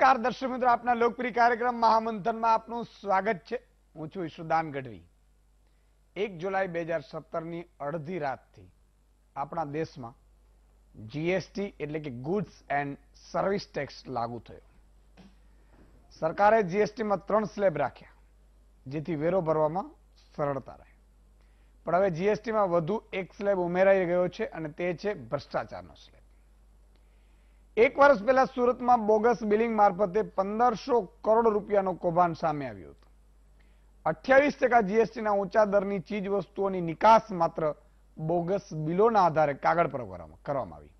નમસ્કાર દર્શક મિત્રો આપના લોકપ્રિય કાર્યક્રમ મહામંથનમાં આપનું સ્વાગત છે હું છું ઈશુદાન ગઢવી એક જુલાઈ બે હજાર સત્તરની અડધી રાતથી આપણા દેશમાં જીએસટી એટલે કે ગુડ્સ એન્ડ સર્વિસ ટેક્સ લાગુ થયો સરકારે જીએસટીમાં ત્રણ સ્લેબ રાખ્યા જેથી વેરો ભરવામાં સરળતા રહે પણ હવે જીએસટીમાં વધુ એક સ્લેબ ઉમેરાઈ ગયો છે અને તે છે ભ્રષ્ટાચારનો સ્લેબ એક વર્ષ પહેલા સુરતમાં બોગસ બિલિંગ મારફતે પંદરસો કરોડ રૂપિયાનો કૌભાંડ સામે આવ્યો હતો અઠ્યાવીસ ટકા જીએસટીના ઊંચા દરની ચીજ વસ્તુઓની નિકાસ માત્ર બોગસ બિલોના આધારે કાગળ પર કરવામાં આવી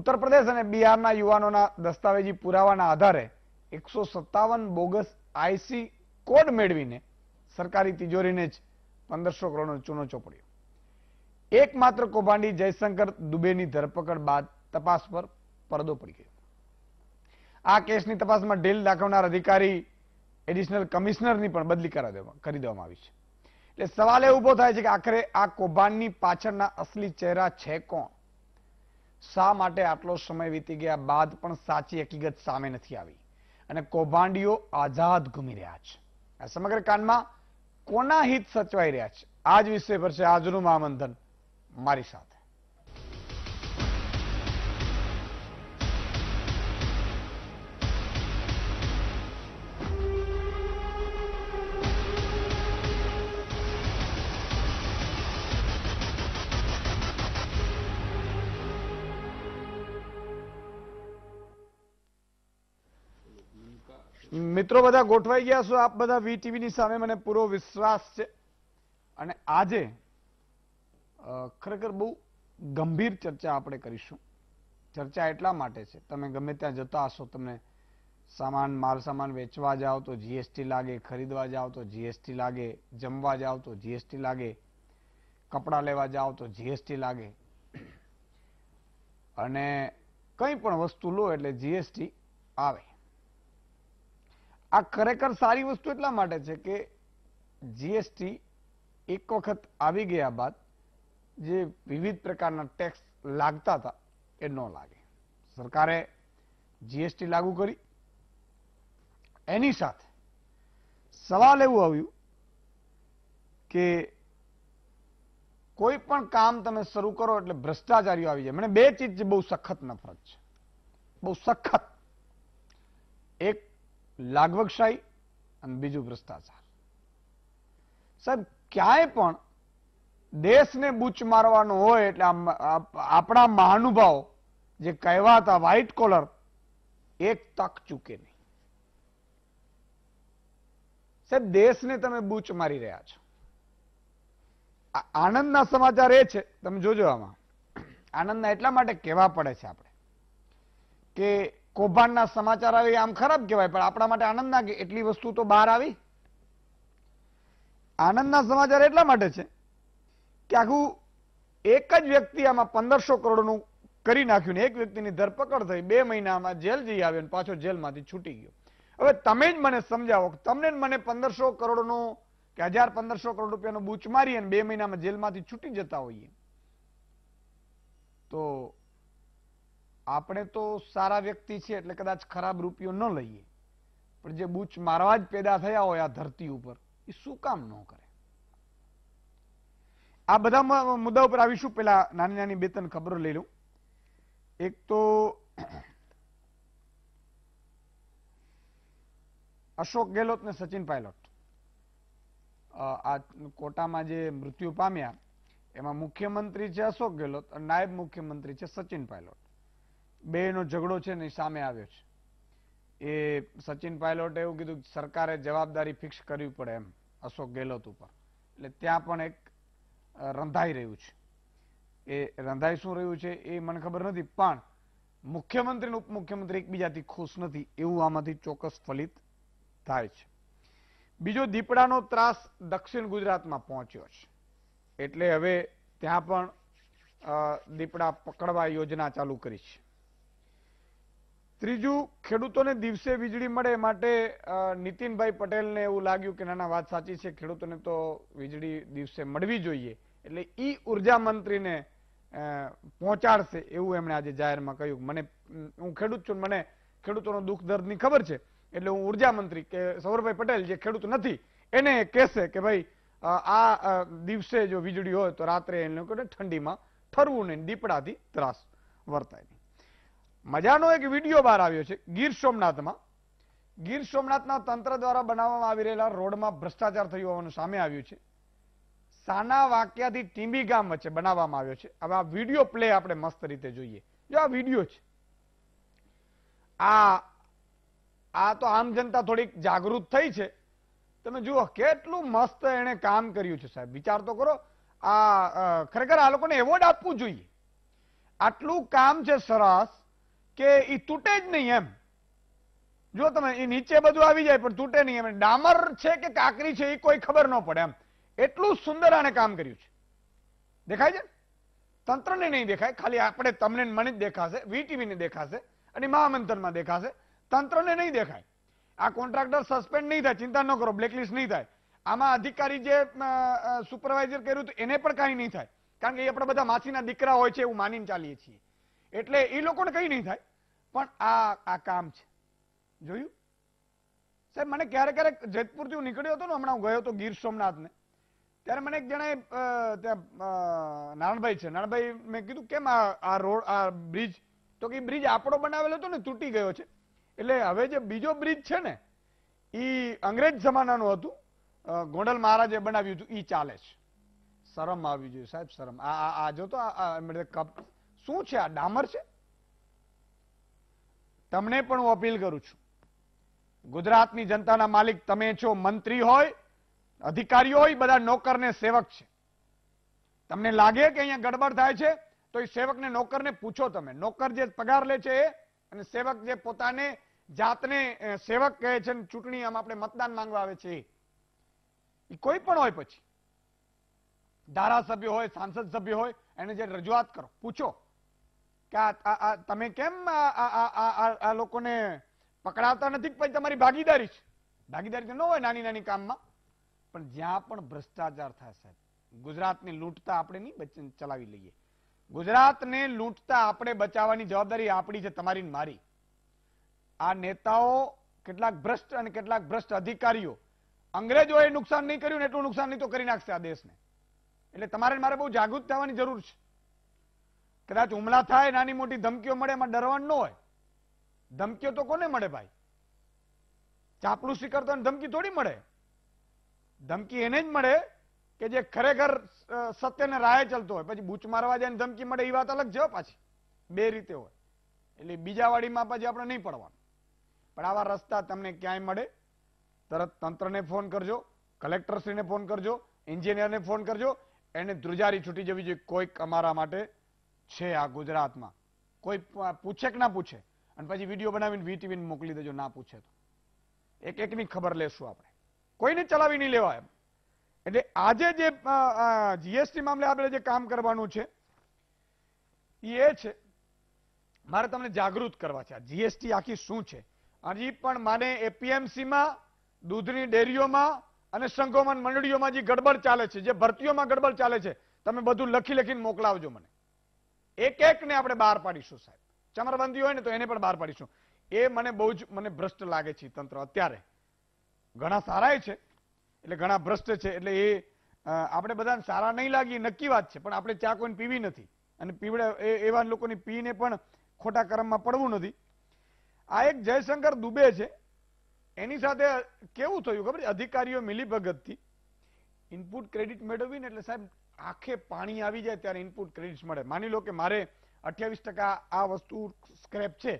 ઉત્તર પ્રદેશ અને બિહારના યુવાનોના દસ્તાવેજી પુરાવાના આધારે એકસો સત્તાવન બોગસ આઈસી કોડ મેળવીને સરકારી તિજોરીને જ પંદરસો કરોડનો ચૂનો ચોપડ્યો એકમાત્ર કૌભાંડી જયશંકર દુબેની ધરપકડ બાદ તપાસ પર પરદો પડી ગયો આ કેસની તપાસમાં ઢીલ દાખવનાર અધિકારી એડિશનલ કમિશનરની પણ બદલી કરી દેવામાં આવી છે એટલે સવાલ એ ઉભો થાય છે કે આખરે આ કૌભાંડની પાછળના અસલી ચહેરા છે કોણ શા માટે આટલો સમય વીતી ગયા બાદ પણ સાચી હકીકત સામે નથી આવી અને કૌભાંડીઓ આઝાદ ઘૂમી રહ્યા છે આ સમગ્ર કાંડમાં કોના હિત સચવાઈ રહ્યા છે આ જ વિષય પર છે આજનું મહામંથન મારી સાથે મિત્રો બધા ગોઠવાઈ ગયા છો આપ બધા વીટીવી ની સામે મને પૂરો વિશ્વાસ છે અને આજે ખરેખર બહુ ગંભીર ચર્ચા આપણે કરીશું ચર્ચા એટલા માટે છે તમે ગમે ત્યાં જતા હશો તમને સામાન માલ સામાન વેચવા જાઓ તો જીએસટી લાગે ખરીદવા જાઓ તો જીએસટી લાગે જમવા જાઓ તો જીએસટી લાગે કપડાં લેવા જાઓ તો જીએસટી લાગે અને કંઈ પણ વસ્તુ લો એટલે જીએસટી આવે આ ખરેખર સારી વસ્તુ એટલા માટે છે કે જીએસટી એક વખત આવી ગયા બાદ જે વિવિધ પ્રકારના ટેક્સ લાગતા હતા એ ન લાગે સરકારે જીએસટી લાગુ કરી એની સાથે સવાલ એવું આવ્યું કે કોઈ પણ કામ તમે શરૂ કરો એટલે ભ્રષ્ટાચારીઓ આવી જાય મને બે ચીજ બહુ સખત નફરત છે બહુ સખત એક લાગવકશાહી અને બીજું ભ્રષ્ટાચાર સાહેબ ક્યાંય પણ દેશને બૂચ મારવાનો હોય એટલે આપણા મહાનુભાવો જે કહેવાતા વ્હાઇટ કોલર એક તક ચૂકે નહીં સાહેબ દેશને તમે બૂચ મારી રહ્યા છો આનંદના સમાચાર એ છે તમે જોજો આમાં આનંદના એટલા માટે કહેવા પડે છે આપણે કે કૌભાંડના સમાચાર આવે આમ ખરાબ કહેવાય પણ આપણા માટે આનંદ ના કે એટલી વસ્તુ તો બહાર આવી આનંદના સમાચાર એટલા માટે છે કે આખું એક જ વ્યક્તિ આમાં પંદરસો કરોડનું કરી નાખ્યું ને એક વ્યક્તિની ધરપકડ થઈ બે મહિનામાં જેલ જઈ આવ્યો અને પાછો જેલમાંથી છૂટી ગયો હવે તમે જ મને સમજાવો તમને મને પંદરસો કરોડનો કે હજાર પંદરસો કરોડ રૂપિયાનો બૂચ મારી અને બે મહિનામાં જેલમાંથી છૂટી જતા હોઈએ તો આપણે તો સારા વ્યક્તિ છે એટલે કદાચ ખરાબ રૂપિયો ન લઈએ પણ જે બૂચ મારવા જ પેદા થયા હોય આ ધરતી ઉપર એ શું કામ ન કરે આ બધા મુદ્દા ઉપર આવીશું પેલા નાની નાની બે ત્રણ ખબરો લઈ લઉં એક તો અશોક ગેલોત ને સચિન પાયલોટ આ કોટામાં જે મૃત્યુ પામ્યા એમાં મુખ્યમંત્રી છે અશોક ગેલોત અને નાયબ મુખ્યમંત્રી છે સચિન પાયલોટ બેનો ઝઘડો છે ને સામે આવ્યો છે એ સચિન પાયલોટે એવું કીધું સરકારે જવાબદારી ફિક્સ કરવી પડે એમ અશોક ગેહલોત ઉપર એટલે ત્યાં પણ એક રંધાઈ રહ્યું છે એ રંધાઈ શું રહ્યું છે એ મને ખબર નથી પણ મુખ્યમંત્રી અને ઉપમુખ્યમંત્રી એકબીજાથી ખુશ નથી એવું આમાંથી ચોક્કસ ફલિત થાય છે બીજો દીપડાનો ત્રાસ દક્ષિણ ગુજરાતમાં પહોંચ્યો છે એટલે હવે ત્યાં પણ દીપડા પકડવા યોજના ચાલુ કરી છે ત્રીજું ખેડૂતોને દિવસે વીજળી મળે માટે નીતિનભાઈ પટેલને એવું લાગ્યું કે નાના વાત સાચી છે ખેડૂતોને તો વીજળી દિવસે મળવી જોઈએ એટલે ઈ ઉર્જા મંત્રીને પહોંચાડશે એવું એમણે આજે જાહેરમાં કહ્યું મને હું ખેડૂત છું મને ખેડૂતોનો દુઃખ દર્દની ખબર છે એટલે હું ઉર્જા મંત્રી કે સૌરભભાઈ પટેલ જે ખેડૂત નથી એને કહેશે કે ભાઈ આ દિવસે જો વીજળી હોય તો રાત્રે એને લોકોને ઠંડીમાં ઠરવું નહીં દીપડાથી ત્રાસ વર્તાય મજાનો એક વિડીયો બહાર આવ્યો છે ગીર સોમનાથમાં ગીર સોમનાથના તંત્ર દ્વારા બનાવવામાં આવી રહેલા રોડમાં ભ્રષ્ટાચાર થયો હોવાનું સામે આવ્યું છે સાના વાક્યાથી ટીંબી ગામ વચ્ચે બનાવવામાં આવ્યો છે હવે આ વિડીયો પ્લે આપણે મસ્ત રીતે જોઈએ જો આ વિડીયો છે આ આ તો આમ જનતા થોડીક જાગૃત થઈ છે તમે જુઓ કેટલું મસ્ત એને કામ કર્યું છે સાહેબ વિચાર તો કરો આ ખરેખર આ લોકોને એવોર્ડ આપવું જોઈએ આટલું કામ છે સરસ કે એ તૂટે જ નહીં એમ જો તમે એ નીચે બધું આવી જાય પણ તૂટે નહીં એમ ડામર છે કે કાકરી છે એ કોઈ ખબર ન પડે એમ એટલું સુંદર આને કામ કર્યું છે દેખાય છે તંત્રને નહીં દેખાય ખાલી આપણે તમને મને જ દેખાશે વીટીવીને દેખાશે અને મહામંથનમાં દેખાશે તંત્રને નહીં દેખાય આ કોન્ટ્રાક્ટર સસ્પેન્ડ નહીં થાય ચિંતા ન કરો બ્લેકલિસ્ટ નહીં થાય આમાં અધિકારી જે સુપરવાઇઝર કર્યું હતું એને પણ કાંઈ નહીં થાય કારણ કે એ આપણે બધા માછીના દીકરા હોય છે એવું માનીને ચાલીએ છીએ એટલે એ લોકોને કંઈ નહીં થાય પણ આ આ કામ છે જોયું સાહેબ મને ક્યારેક ક્યારેક જેતપુરથી હું નીકળ્યો હતો ને હમણાં હું ગયો હતો ગીર સોમનાથને ત્યારે મને એક જણાએ ત્યાં નાનભાઈ છે નારણભાઈ મેં કીધું કેમ આ આ રોડ આ બ્રિજ તો કે બ્રિજ આપણો બનાવેલો હતો ને તૂટી ગયો છે એટલે હવે જે બીજો બ્રિજ છે ને એ અંગ્રેજ જમાનાનું હતું ગોંડલ મહારાજે બનાવ્યું હતું એ ચાલે છે શરમ આવી જોઈએ સાહેબ શરમ આ આ જો તો એમણે કપ શું છે આ ડામર છે તમને પણ હું અપીલ કરું છું ગુજરાતની જનતાના માલિક તમે છો મંત્રી હોય અધિકારી હોય બધા નોકરને સેવક છે તમને લાગે કે અહીંયા ગડબડ થાય છે તો એ સેવકને નોકરને પૂછો તમે નોકર જે પગાર લે છે અને સેવક જે પોતાને જાતને સેવક કહે છે ચૂંટણી આમ આપણે મતદાન માંગવા આવે છે એ કોઈ પણ હોય પછી ધારાસભ્ય હોય સાંસદ સભ્ય હોય એને જે રજૂઆત કરો પૂછો કે આ તમે કેમ આ લોકોને પકડાવતા નથી પછી તમારી ભાગીદારી છે ભાગીદારી ન હોય નાની નાની કામમાં પણ જ્યાં પણ ભ્રષ્ટાચાર થાય સાહેબ ગુજરાતને લૂંટતા આપણે નહીં બચન ચલાવી લઈએ ગુજરાતને લૂંટતા આપણે બચાવવાની જવાબદારી આપણી છે તમારી મારી આ નેતાઓ કેટલાક ભ્રષ્ટ અને કેટલાક ભ્રષ્ટ અધિકારીઓ અંગ્રેજોએ નુકસાન નહીં કર્યું ને એટલું નુકસાન નહીં તો કરી નાખશે આ દેશને એટલે તમારે મારે બહુ જાગૃત થવાની જરૂર છે કદાચ હુમલા થાય નાની મોટી ધમકીઓ મળે એમાં ડરવાનું ન હોય ધમકીઓ તો કોને મળે ભાઈ ચાપલું શિખર તો ધમકી થોડી મળે ધમકી એને જ મળે કે જે ખરેખર સત્યને રાહે ચલતો હોય પછી બૂચ મારવા જાય ધમકી મળે એ વાત અલગ છે પાછી બે રીતે હોય એટલે બીજા વાડીમાં પછી આપણે નહીં પડવાનું પણ આવા રસ્તા તમને ક્યાંય મળે તરત તંત્રને ફોન કરજો કલેક્ટરશ્રીને ફોન કરજો એન્જિનિયરને ફોન કરજો એને ધ્રુજારી છૂટી જવી જોઈએ કોઈક અમારા માટે છે આ ગુજરાતમાં કોઈ પૂછે કે ના પૂછે અને પછી વિડીયો બનાવીને વીટીવીને મોકલી દેજો ના પૂછે તો એક એકની ખબર લેશું આપણે કોઈને ચલાવી નહીં લેવા એમ એટલે આજે જે જીએસટી મામલે આપણે જે કામ કરવાનું છે એ છે મારે તમને જાગૃત કરવા છે આ જીએસટી આખી શું છે હજી પણ માને એપીએમસીમાં દૂધની ડેરીઓમાં અને સંઘોમાં મંડળીઓમાં જે ગડબડ ચાલે છે જે ભરતીઓમાં ગડબડ ચાલે છે તમે બધું લખી લખીને મોકલાવજો મને એક એક ને આપણે બહાર પાડીશું સાહેબ ચમરબંધી હોય ને તો એને પણ બહાર પાડીશું એ મને બહુ જ મને ભ્રષ્ટ લાગે છે તંત્ર અત્યારે ઘણા સારા છે એટલે ઘણા ભ્રષ્ટ છે એટલે એ આપણે બધાને સારા નહીં લાગી નક્કી વાત છે પણ આપણે ચા કોઈને પીવી નથી અને પીવડે એવા લોકોની પીને પણ ખોટા ક્રમમાં પડવું નથી આ એક જયશંકર દુબે છે એની સાથે કેવું થયું ખબર અધિકારીઓ મિલીભગતથી ઇનપુટ ક્રેડિટ મેળવીને એટલે સાહેબ આખે પાણી આવી જાય ત્યારે ઇનપુટ ક્રેડિટ્સ મળે માની લો કે મારે અઠ્યાવીસ ટકા આ વસ્તુ સ્ક્રેપ છે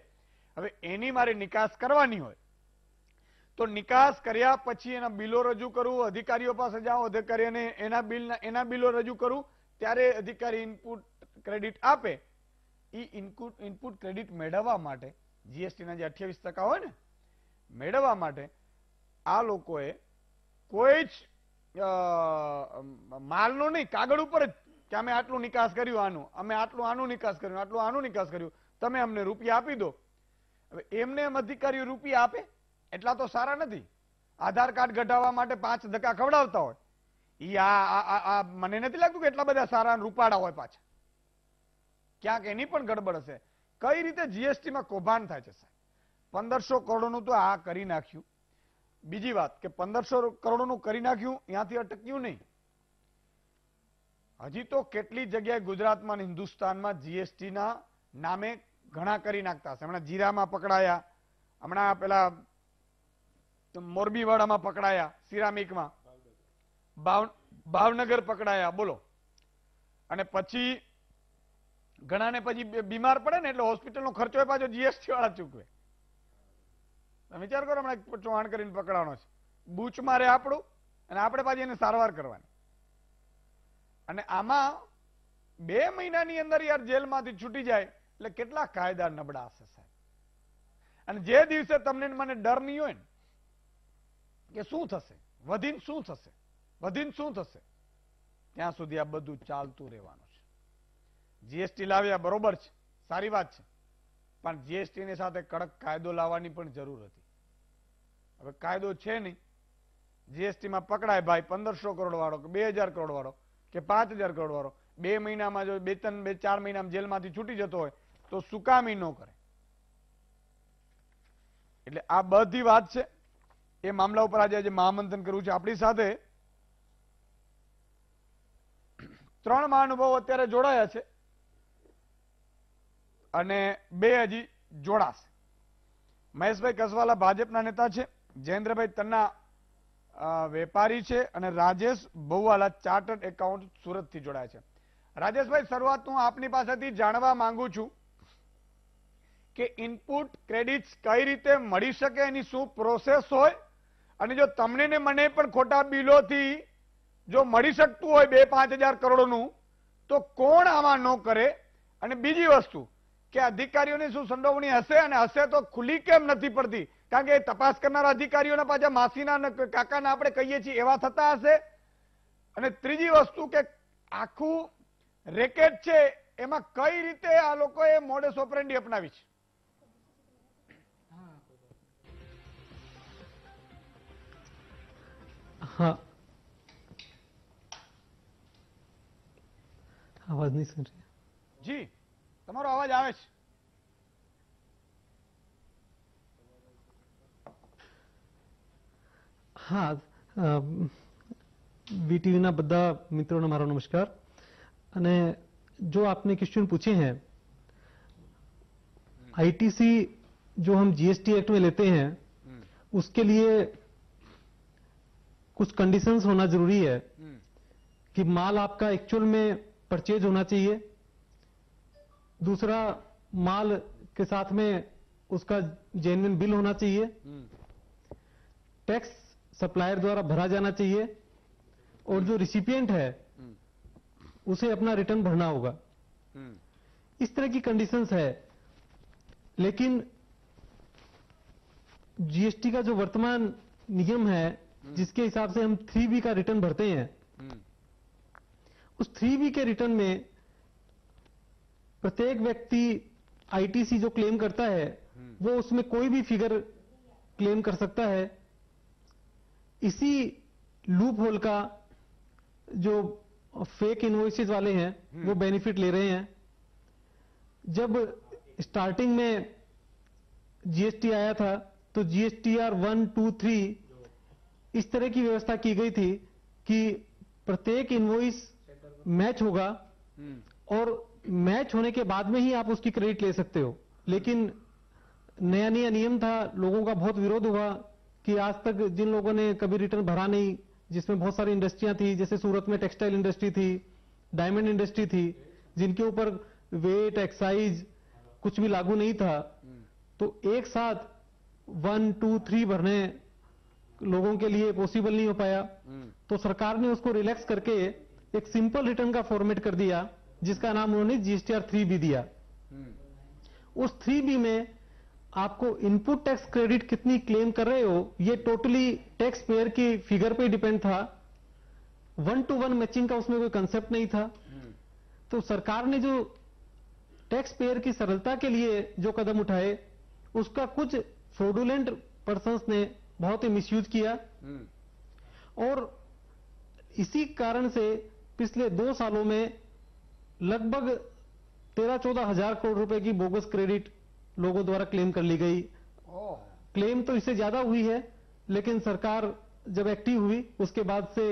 હવે એની મારે નિકાસ કરવાની હોય તો નિકાસ કર્યા પછી એના બિલો રજૂ કરવું અધિકારીઓ પાસે જાઓ અધિકારીઓને એના બિલ એના બિલો રજૂ કરું ત્યારે અધિકારી ઇનપુટ ક્રેડિટ આપે એ ઇનપુટ ઇનપુટ ક્રેડિટ મેળવવા માટે જીએસટીના જે અઠ્યાવીસ ટકા હોય ને મેળવવા માટે આ લોકોએ કોઈ જ માલનો નહીં કાગળ ઉપર જ કે અમે આટલું નિકાસ કર્યું આનું અમે આટલું આનું નિકાસ કર્યું આટલું આનું નિકાસ કર્યું તમે અમને રૂપિયા આપી દો હવે એમને એમ અધિકારીઓ રૂપિયા આપે એટલા તો સારા નથી આધાર કાર્ડ ઘટાડવા માટે પાંચ ધક્કા ખવડાવતા હોય ઈ આ આ મને નથી લાગતું કે એટલા બધા સારા રૂપાળા હોય પાછા ક્યાંક એની પણ ગડબડ હશે કઈ રીતે જીએસટીમાં કૌભાંડ થાય છે સાહેબ પંદરસો કરોડનું તો આ કરી નાખ્યું બીજી વાત કે પંદરસો કરોડનું કરી નાખ્યું ત્યાંથી અટક્યું નહીં હજી તો કેટલી જગ્યાએ ગુજરાતમાં હિન્દુસ્તાનમાં જીએસટીના નામે ઘણા કરી નાખતા હશે હમણાં જીરામાં પકડાયા હમણાં પેલા મોરબીવાડામાં પકડાયા સિરામિકમાં ભાવનગર પકડાયા બોલો અને પછી ઘણાને પછી બીમાર પડે ને એટલે હોસ્પિટલનો ખર્ચો પાછો જીએસટી વાળા ચૂકવે વિચાર કરો હમણાં ચોહાણ કરીને પકડવાનો છે બૂચ મારે આપણું અને આપણે પાછી એને સારવાર કરવાની અને આમાં બે મહિનાની અંદર યાર જેલમાંથી છૂટી જાય એટલે કેટલા કાયદા નબળા હશે સાહેબ અને જે દિવસે તમને મને ડર નહીં હોય ને કે શું થશે વધીને શું થશે વધીને શું થશે ત્યાં સુધી આ બધું ચાલતું રહેવાનું છે જીએસટી લાવ્યા બરોબર છે સારી વાત છે પણ જીએસટીની સાથે કડક કાયદો લાવવાની પણ જરૂર હતી હવે કાયદો છે નહીં જીએસટીમાં પકડાય ભાઈ પંદરસો કરોડ વાળો કે બે હજાર કરોડ વાળો કે પાંચ હજાર કરોડ વાળો બે મહિનામાં જો બે ત્રણ બે ચાર મહિનામાં જેલમાંથી છૂટી જતો હોય તો સુકામી ન કરે એટલે આ બધી વાત છે એ મામલા ઉપર આજે આજે મહામંથન કરવું છે આપણી સાથે ત્રણ મહાનુભાવો અત્યારે જોડાયા છે અને બે હજી જોડાશે મહેશભાઈ કસવાલા ભાજપના નેતા છે જયેન્દ્રભાઈ તન્ના વેપારી છે અને રાજેશ બહુવાલા ચાર્ટર્ડ એકાઉન્ટ સુરતથી જોડાયા છે રાજેશભાઈ શરૂઆત હું આપની પાસેથી જાણવા માંગુ છું કે ઇનપુટ ક્રેડિટ્સ કઈ રીતે મળી શકે એની શું પ્રોસેસ હોય અને જો તમને ને મને પણ ખોટા બિલોથી જો મળી શકતું હોય બે પાંચ હજાર કરોડનું તો કોણ આમાં ન કરે અને બીજી વસ્તુ કે અધિકારીઓની શું સંડોવણી હશે અને હશે તો ખુલ્લી કેમ નથી પડતી કારણ કે તપાસ કરનારા અધિકારીઓના પાછા માસીના કાકાના આપણે કહીએ છીએ એવા થતા હશે અને ત્રીજી વસ્તુ કે આખું રેકેટ છે એમાં કઈ રીતે આ લોકોએ મોડે ઓપરેન્ડી અપનાવી છે આવાજ નહીં સુન જી તમારો અવાજ આવે છે હા બીટીવીના બધા મિત્રોને મારો નમસ્કાર અને जो आपने क्वेश्चन पूछे हैं आईटीसी जो हम जीएसटी एक्ट में लेते हैं उसके लिए कुछ कंडीशंस होना जरूरी है कि माल आपका एक्चुअल में परचेज होना चाहिए दूसरा माल के साथ में उसका जेन्युन बिल होना चाहिए टैक्स हम्म। सप्लायर द्वारा भरा जाना चाहिए और जो रिसिपियंट है हम्म। उसे अपना रिटर्न भरना होगा हम्म। इस तरह की कंडीशंस है लेकिन जीएसटी का जो वर्तमान नियम है जिसके हिसाब से हम थ्री बी का रिटर्न भरते हैं उस थ्री बी के रिटर्न में प्रत्येक व्यक्ति आईटीसी जो क्लेम करता है हम्म। वो उसमें कोई भी फिगर क्लेम कर सकता है इसी लूप होल का जो फेक इन्वॉइसेस वाले हैं हम्म। वो बेनिफिट ले रहे हैं जब स्टार्टिंग में जीएसटी आया था तो GST R one two three इस तरह की व्यवस्था की गई थी कि प्रत्येक इन्वॉइस मैच होगा हम्म। और मैच होने के बाद में ही आप उसकी क्रेडिट ले सकते हो लेकिन नया नया नियम था लोगों का बहुत विरोध हुआ कि आज तक जिन लोगों ने कभी रिटर्न भरा नहीं जिसमें बहुत सारी इंडस्ट्रियां थी जैसे सूरत में टेक्सटाइल इंडस्ट्री थी डायमंड इंडस्ट्री थी जिनके ऊपर वेट एक्साइज कुछ भी लागू नहीं था तो एक साथ वन टू थ्री भरने लोगों के लिए पॉसिबल नहीं हो पाया हम्म। तो सरकार ने उसको रिलैक्स करके एक सिंपल रिटर्न का फॉर्मेट कर दिया जिसका नाम उन्होंने जीएसटीआर थ्री बी दिया हम्म। उस थ्री बी में आपको इनपुट टैक्स क्रेडिट कितनी क्लेम कर रहे हो ये टोटली टैक्स पेयर की फिगर पे डिपेंड था वन टू वन मैचिंग का उसमें कोई कंसेप्ट नहीं था हम्म। तो सरकार ने जो टैक्स पेयर की सरलता के लिए जो कदम उठाए उसका कुछ फ्रोडुलेंट पर्सन ने बहुत ही मिसयूज किया हम्म। और इसी कारण से पिछले दो सालों में लगभग तेरह चौदह हजार करोड़ रुपए की बोगस क्रेडिट लोगों द्वारा क्लेम कर ली गई क्लेम तो इससे ज्यादा हुई है लेकिन सरकार जब एक्टिव हुई उसके बाद से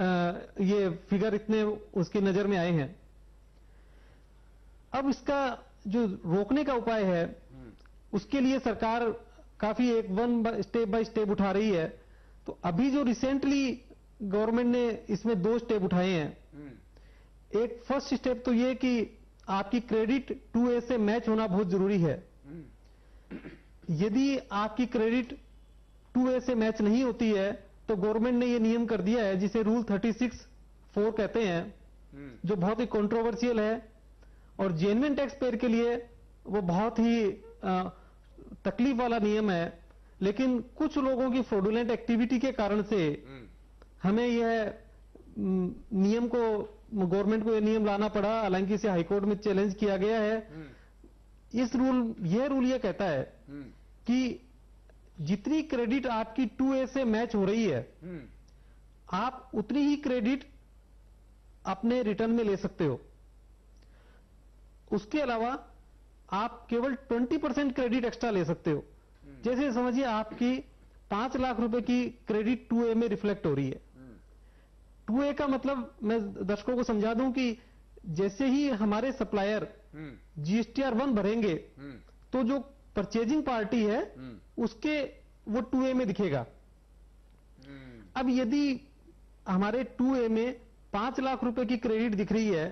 आ, ये फिगर इतने उसकी नजर में आए हैं अब इसका जो रोकने का उपाय है हम्म। उसके लिए सरकार काफी एक वन स्टेप बाय स्टेप उठा रही है तो अभी जो रिसेंटली गवर्नमेंट ने इसमें दो स्टेप उठाए हैं हम्म। एक फर्स्ट स्टेप तो ये कि आपकी क्रेडिट टू ए से मैच होना बहुत जरूरी है यदि आपकी क्रेडिट टू ए से मैच नहीं होती है तो गवर्नमेंट ने यह नियम कर दिया है जिसे रूल थर्टी सिक्स फोर कहते हैं जो बहुत ही कॉन्ट्रोवर्शियल है और जेनविन टैक्स पेयर के लिए वो बहुत ही तकलीफ वाला नियम है लेकिन कुछ लोगों की फ्रॉडुलेंट एक्टिविटी के कारण से हम्म। हमें यह नियम को गवर्नमेंट को यह नियम लाना पड़ा हालांकि इसे हाईकोर्ट में चैलेंज किया गया है हम्म। इस रूल यह रूल यह कहता है हम्म। कि जितनी क्रेडिट आपकी टू ए से मैच हो रही है हम्म। आप उतनी ही क्रेडिट अपने रिटर्न में ले सकते हो उसके अलावा आप केवल 20 परसेंट क्रेडिट एक्स्ट्रा ले सकते हो जैसे समझिए आपकी पांच लाख रुपए की क्रेडिट टू ए में रिफ्लेक्ट हो रही है टू ए का मतलब मैं दर्शकों को समझा दूं कि जैसे ही हमारे सप्लायर जीएसटी आर वन भरेंगे हम्म। तो जो परचेजिंग पार्टी है हम्म। उसके वो टू ए में दिखेगा हम्म। अब यदि हमारे टू ए में पांच लाख रुपए की क्रेडिट दिख रही है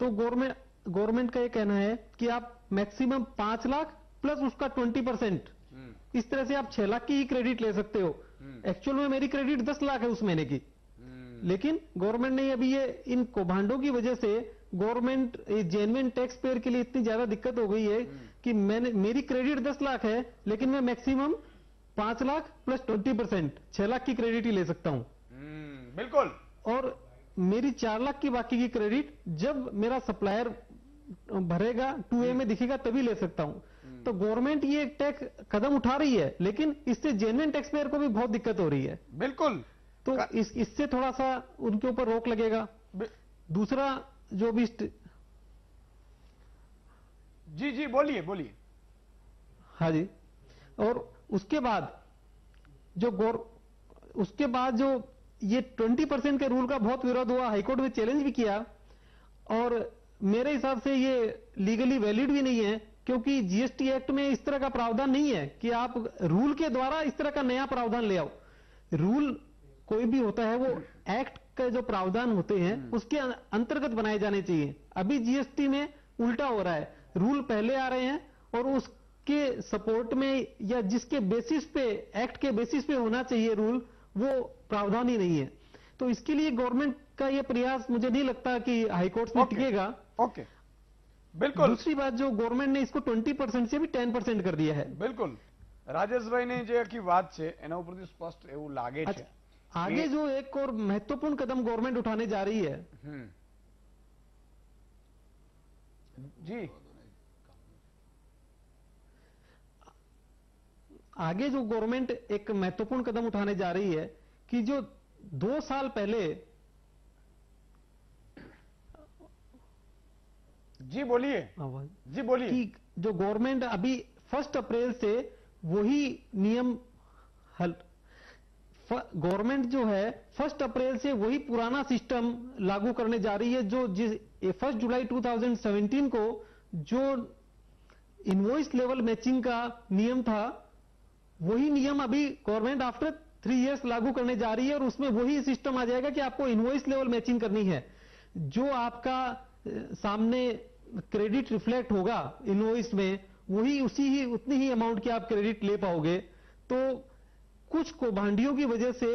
तो गवर्नमेंट गवर्नमेंट का ये कहना है कि आप मैक्सिमम पांच लाख प्लस उसका ट्वेंटी परसेंट इस तरह से आप छह लाख की ही क्रेडिट ले सकते हो एक्चुअल में मेरी क्रेडिट दस लाख है उस महीने की हम्म। लेकिन गवर्नमेंट ने अभी ये इन कौभांडों की वजह से गवर्नमेंट जेनुअन टैक्स पेयर के लिए इतनी ज्यादा दिक्कत हो गई है हम्म। कि मैंने मेरी क्रेडिट दस लाख है लेकिन मैं मैक्सिमम पांच लाख प्लस ट्वेंटी परसेंट छह लाख की क्रेडिट ही ले सकता हूँ हम्म, बिल्कुल और मेरी चार लाख की बाकी की क्रेडिट जब मेरा सप्लायर भरेगा टू ए में दिखेगा तभी ले सकता हूँ तो गवर्नमेंट ये टैक्स कदम उठा रही है लेकिन इससे जेनुअन टैक्स पेयर को भी बहुत दिक्कत हो रही है बिल्कुल तो इस इससे थोड़ा सा उनके ऊपर रोक लगेगा दूसरा जो भी जी जी बोलिए बोलिए हाँ जी और उसके बाद जो गौर उसके बाद जो ये 20 परसेंट के रूल का बहुत विरोध हुआ हाईकोर्ट में चैलेंज भी किया और मेरे हिसाब से ये लीगली वैलिड भी नहीं है क्योंकि जीएसटी एक्ट में इस तरह का प्रावधान नहीं है कि आप रूल के द्वारा इस तरह का नया प्रावधान ले आओ रूल कोई भी होता है वो एक्ट के जो प्रावधान होते हैं हम्म। उसके अं-, अंतर्गत बनाए जाने चाहिए अभी जीएसटी में उल्टा हो रहा है रूल पहले आ रहे हैं और उसके सपोर्ट में या जिसके बेसिस पे एक्ट के बेसिस पे होना चाहिए रूल वो प्रावधान ही नहीं है तो इसके लिए गवर्नमेंट का ये प्रयास मुझे नहीं लगता कि हाईकोर्ट में टिकेगा ओके बिल्कुल दूसरी बात जो गवर्नमेंट ने इसको 20 परसेंट से भी 10 परसेंट कर दिया है बिल्कुल राजेश भाई ने जो की बात है तो स्पष्ट એવું લાગે છે आगे जो एक और महत्वपूर्ण कदम गवर्नमेंट उठाने जा रही है हम्म। जी आगे जो गवर्नमेंट एक महत्वपूर्ण कदम उठाने जा रही है कि जो दो साल पहले जी बोलिए हाँ, जी बोलिए कि जो गवर्नमेंट अभी फर्स्ट अप्रैल से वही नियम हल गवर्नमेंट जो है फर्स्ट अप्रैल से वही पुराना सिस्टम लागू करने जा रही है जो जिस फर्स्ट जुलाई 2017 को जो इन्वॉइस लेवल मैचिंग का नियम था वही नियम अभी गवर्नमेंट आफ्टर थ्री इयर्स लागू करने जा रही है और उसमें वही सिस्टम आ जाएगा कि आपको इन्वॉइस लेवल मैचिंग करनी है जो आपका सामने क्रेडिट रिफ्लेक्ट होगा इन्वॉइस में वही उसी ही उतनी ही अमाउंट की आप क्रेडिट ले पाओगे तो कुछ कौभांडियों की वजह से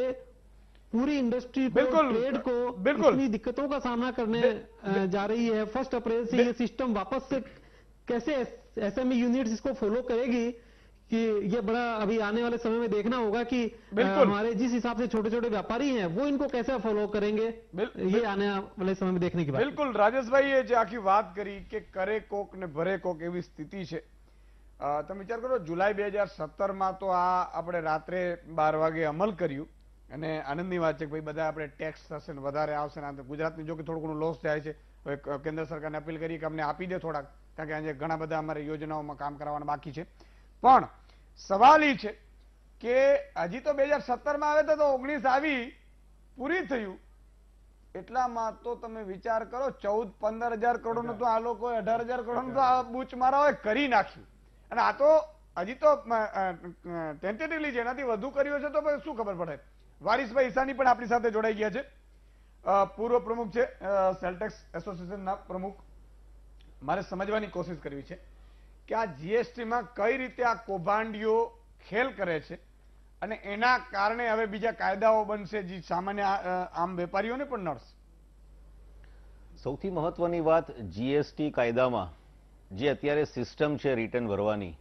पूरी इंडस्ट्री को ट्रेड को बिल्कुल इतनी दिक्कतों का सामना करने जा रही है फर्स्ट अप्रैल से ये सिस्टम वापस से कैसे एसएमई यूनिट्स e इसको फॉलो करेगी कि ये बड़ा अभी आने वाले समय में देखना होगा कि हमारे जिस हिसाब से छोटे छोटे व्यापारी हैं वो इनको कैसे फॉलो करेंगे बिल, ये बिल, आने वाले समय में देखने की बात बिल्कुल राजेश भाई ये जो बात करी कि करे कोक ने भरे कोक एवं स्थिति है તમે વિચાર કરો જુલાઈ બે હજાર સત્તરમાં તો આ આપણે રાત્રે બાર વાગે અમલ કર્યું અને આનંદની વાત છે કે ભાઈ બધા આપણે ટેક્સ થશે ને વધારે આવશે ને ગુજરાતની જો કે થોડું ઘણું લોસ થાય છે હવે કેન્દ્ર સરકારને અપીલ કરીએ કે અમને આપી દે થોડાક કારણ કે આજે ઘણા બધા અમારે યોજનાઓમાં કામ કરાવવાના બાકી છે પણ સવાલ એ છે કે હજી તો બે હજાર સત્તરમાં આવે તો ઓગણીસ આવી પૂરી થયું એટલામાં તો તમે વિચાર કરો ચૌદ પંદર હજાર કરોડનું તો આ લોકોએ અઢાર હજાર કરોડનું તો આ બૂચ હોય કરી નાખ્યું અને આ તો હજી તો ટેન્ટેટિવલી જેનાથી વધુ કર્યો છે તો શું ખબર પડે વારિસભાઈ ઈસાની પણ આપણી સાથે જોડાઈ ગયા છે પૂર્વ પ્રમુખ છે સેલટેક્સ એસોસિએશનના પ્રમુખ મારે સમજવાની કોશિશ કરવી છે કે આ જીએસટીમાં કઈ રીતે આ કૌભાંડીઓ ખેલ કરે છે અને એના કારણે હવે બીજા કાયદાઓ બનશે જે સામાન્ય આમ વેપારીઓને પણ નડશે સૌથી મહત્વની વાત જીએસટી કાયદામાં જે અત્યારે સિસ્ટમ છે રિટર્ન ભરવાની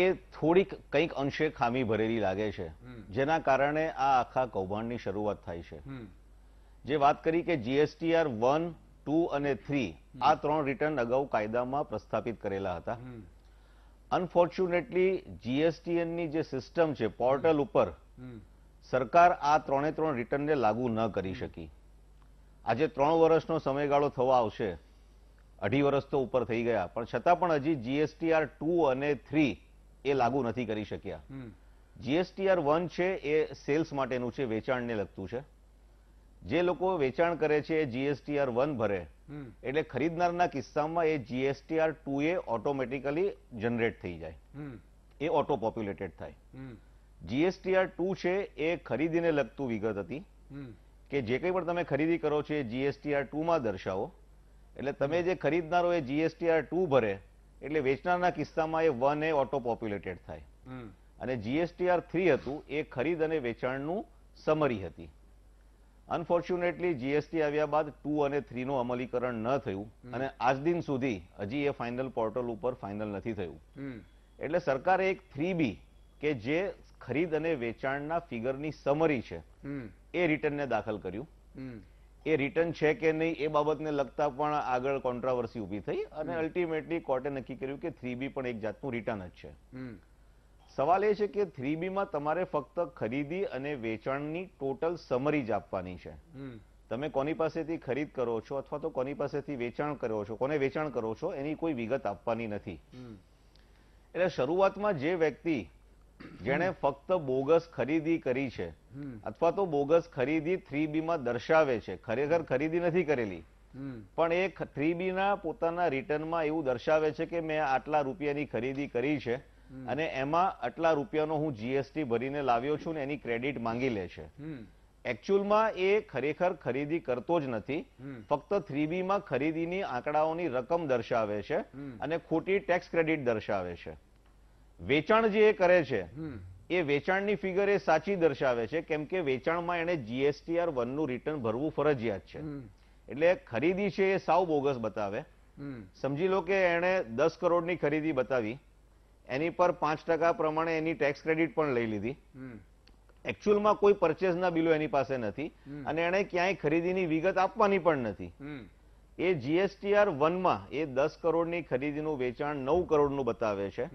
એ થોડીક કંઈક અંશે ખામી ભરેલી લાગે છે જેના કારણે આ આખા કૌભાંડની શરૂઆત થાય છે જે વાત કરી કે જીએસટીઆર વન ટુ અને થ્રી આ ત્રણ રિટર્ન અગાઉ કાયદામાં પ્રસ્થાપિત કરેલા હતા અનફોર્ચ્યુનેટલી જીએસટીએનની જે સિસ્ટમ છે પોર્ટલ ઉપર સરકાર આ ત્રણે ત્રણ રિટર્નને લાગુ ન કરી શકી આજે ત્રણ વર્ષનો સમયગાળો થવા આવશે અઢી વર્ષ તો ઉપર થઈ ગયા પણ છતાં પણ હજી જીએસટીઆર ટુ અને થ્રી એ લાગુ નથી કરી શક્યા જીએસટીઆર વન છે એ સેલ્સ માટેનું છે વેચાણને લગતું છે જે લોકો વેચાણ કરે છે એ જીએસટીઆર વન ભરે એટલે ખરીદનારના કિસ્સામાં એ જીએસટીઆર ટુ એ ઓટોમેટિકલી જનરેટ થઈ જાય એ ઓટો પોપ્યુલેટેડ થાય જીએસટીઆર ટુ છે એ ખરીદીને લગતું વિગત હતી કે જે કંઈ પણ તમે ખરીદી કરો છો એ જીએસટીઆર ટુમાં દર્શાવો એટલે તમે જે ખરીદનારો એ જીએસટીઆર ટુ ભરે એટલે વેચનારના કિસ્સામાં એ વન એ ઓટો પોપ્યુલેટેડ થાય અને જીએસટીઆર થ્રી હતું એ ખરીદ અને વેચાણનું સમરી હતી અનફોર્ચ્યુનેટલી જીએસટી આવ્યા બાદ ટુ અને થ્રીનું અમલીકરણ ન થયું અને આજ દિન સુધી હજી એ ફાઇનલ પોર્ટલ ઉપર ફાઇનલ નથી થયું એટલે સરકારે એક થ્રી બી કે જે ખરીદ અને વેચાણના ફિગરની સમરી છે એ રિટર્નને દાખલ કર્યું એ રિટર્ન છે કે નહીં એ બાબતને લગતા પણ આગળ કોન્ટ્રાવર્સી ઉભી થઈ અને અલ્ટિમેટલી કોર્ટે નક્કી કર્યું કે થ્રી પણ એક જાતનું રિટર્ન જ છે સવાલ એ છે કે થ્રી બીમાં તમારે ફક્ત ખરીદી અને વેચાણની ટોટલ સમરી જ આપવાની છે તમે કોની પાસેથી ખરીદ કરો છો અથવા તો કોની પાસેથી વેચાણ કરો છો કોને વેચાણ કરો છો એની કોઈ વિગત આપવાની નથી એટલે શરૂઆતમાં જે વ્યક્તિ જેણે ફક્ત બોગસ ખરીદી કરી છે અથવા તો બોગસ ખરીદી થ્રી બી દર્શાવે છે ખરેખર ખરીદી નથી કરેલી પણ એ થ્રી બી ના પોતાના રિટર્નમાં એવું દર્શાવે છે કે મેં આટલા રૂપિયાની ખરીદી કરી છે અને એમાં આટલા રૂપિયાનો હું જીએસટી ભરીને લાવ્યો છું ને એની ક્રેડિટ માંગી લે છે એકચ્યુઅલમાં એ ખરેખર ખરીદી કરતો જ નથી ફક્ત થ્રી બીમાં ખરીદીની આંકડાઓની રકમ દર્શાવે છે અને ખોટી ટેક્સ ક્રેડિટ દર્શાવે છે વેચાણ જે એ કરે છે એ વેચાણની ફિગર એ સાચી દર્શાવે છે કેમ કે વેચાણમાં એને જીએસટીઆર વનનું રિટર્ન ભરવું ફરજિયાત છે એટલે ખરીદી છે એ સાવ બોગસ બતાવે સમજી લો કે એણે દસ કરોડની ખરીદી બતાવી એની પર પાંચ ટકા પ્રમાણે એની ટેક્સ ક્રેડિટ પણ લઈ લીધી એકચ્યુઅલમાં કોઈ પરચેસના બિલો એની પાસે નથી અને એણે ક્યાંય ખરીદીની વિગત આપવાની પણ નથી એ જીએસટીઆર વનમાં એ દસ કરોડની ખરીદીનું વેચાણ નવ કરોડનું બતાવે છે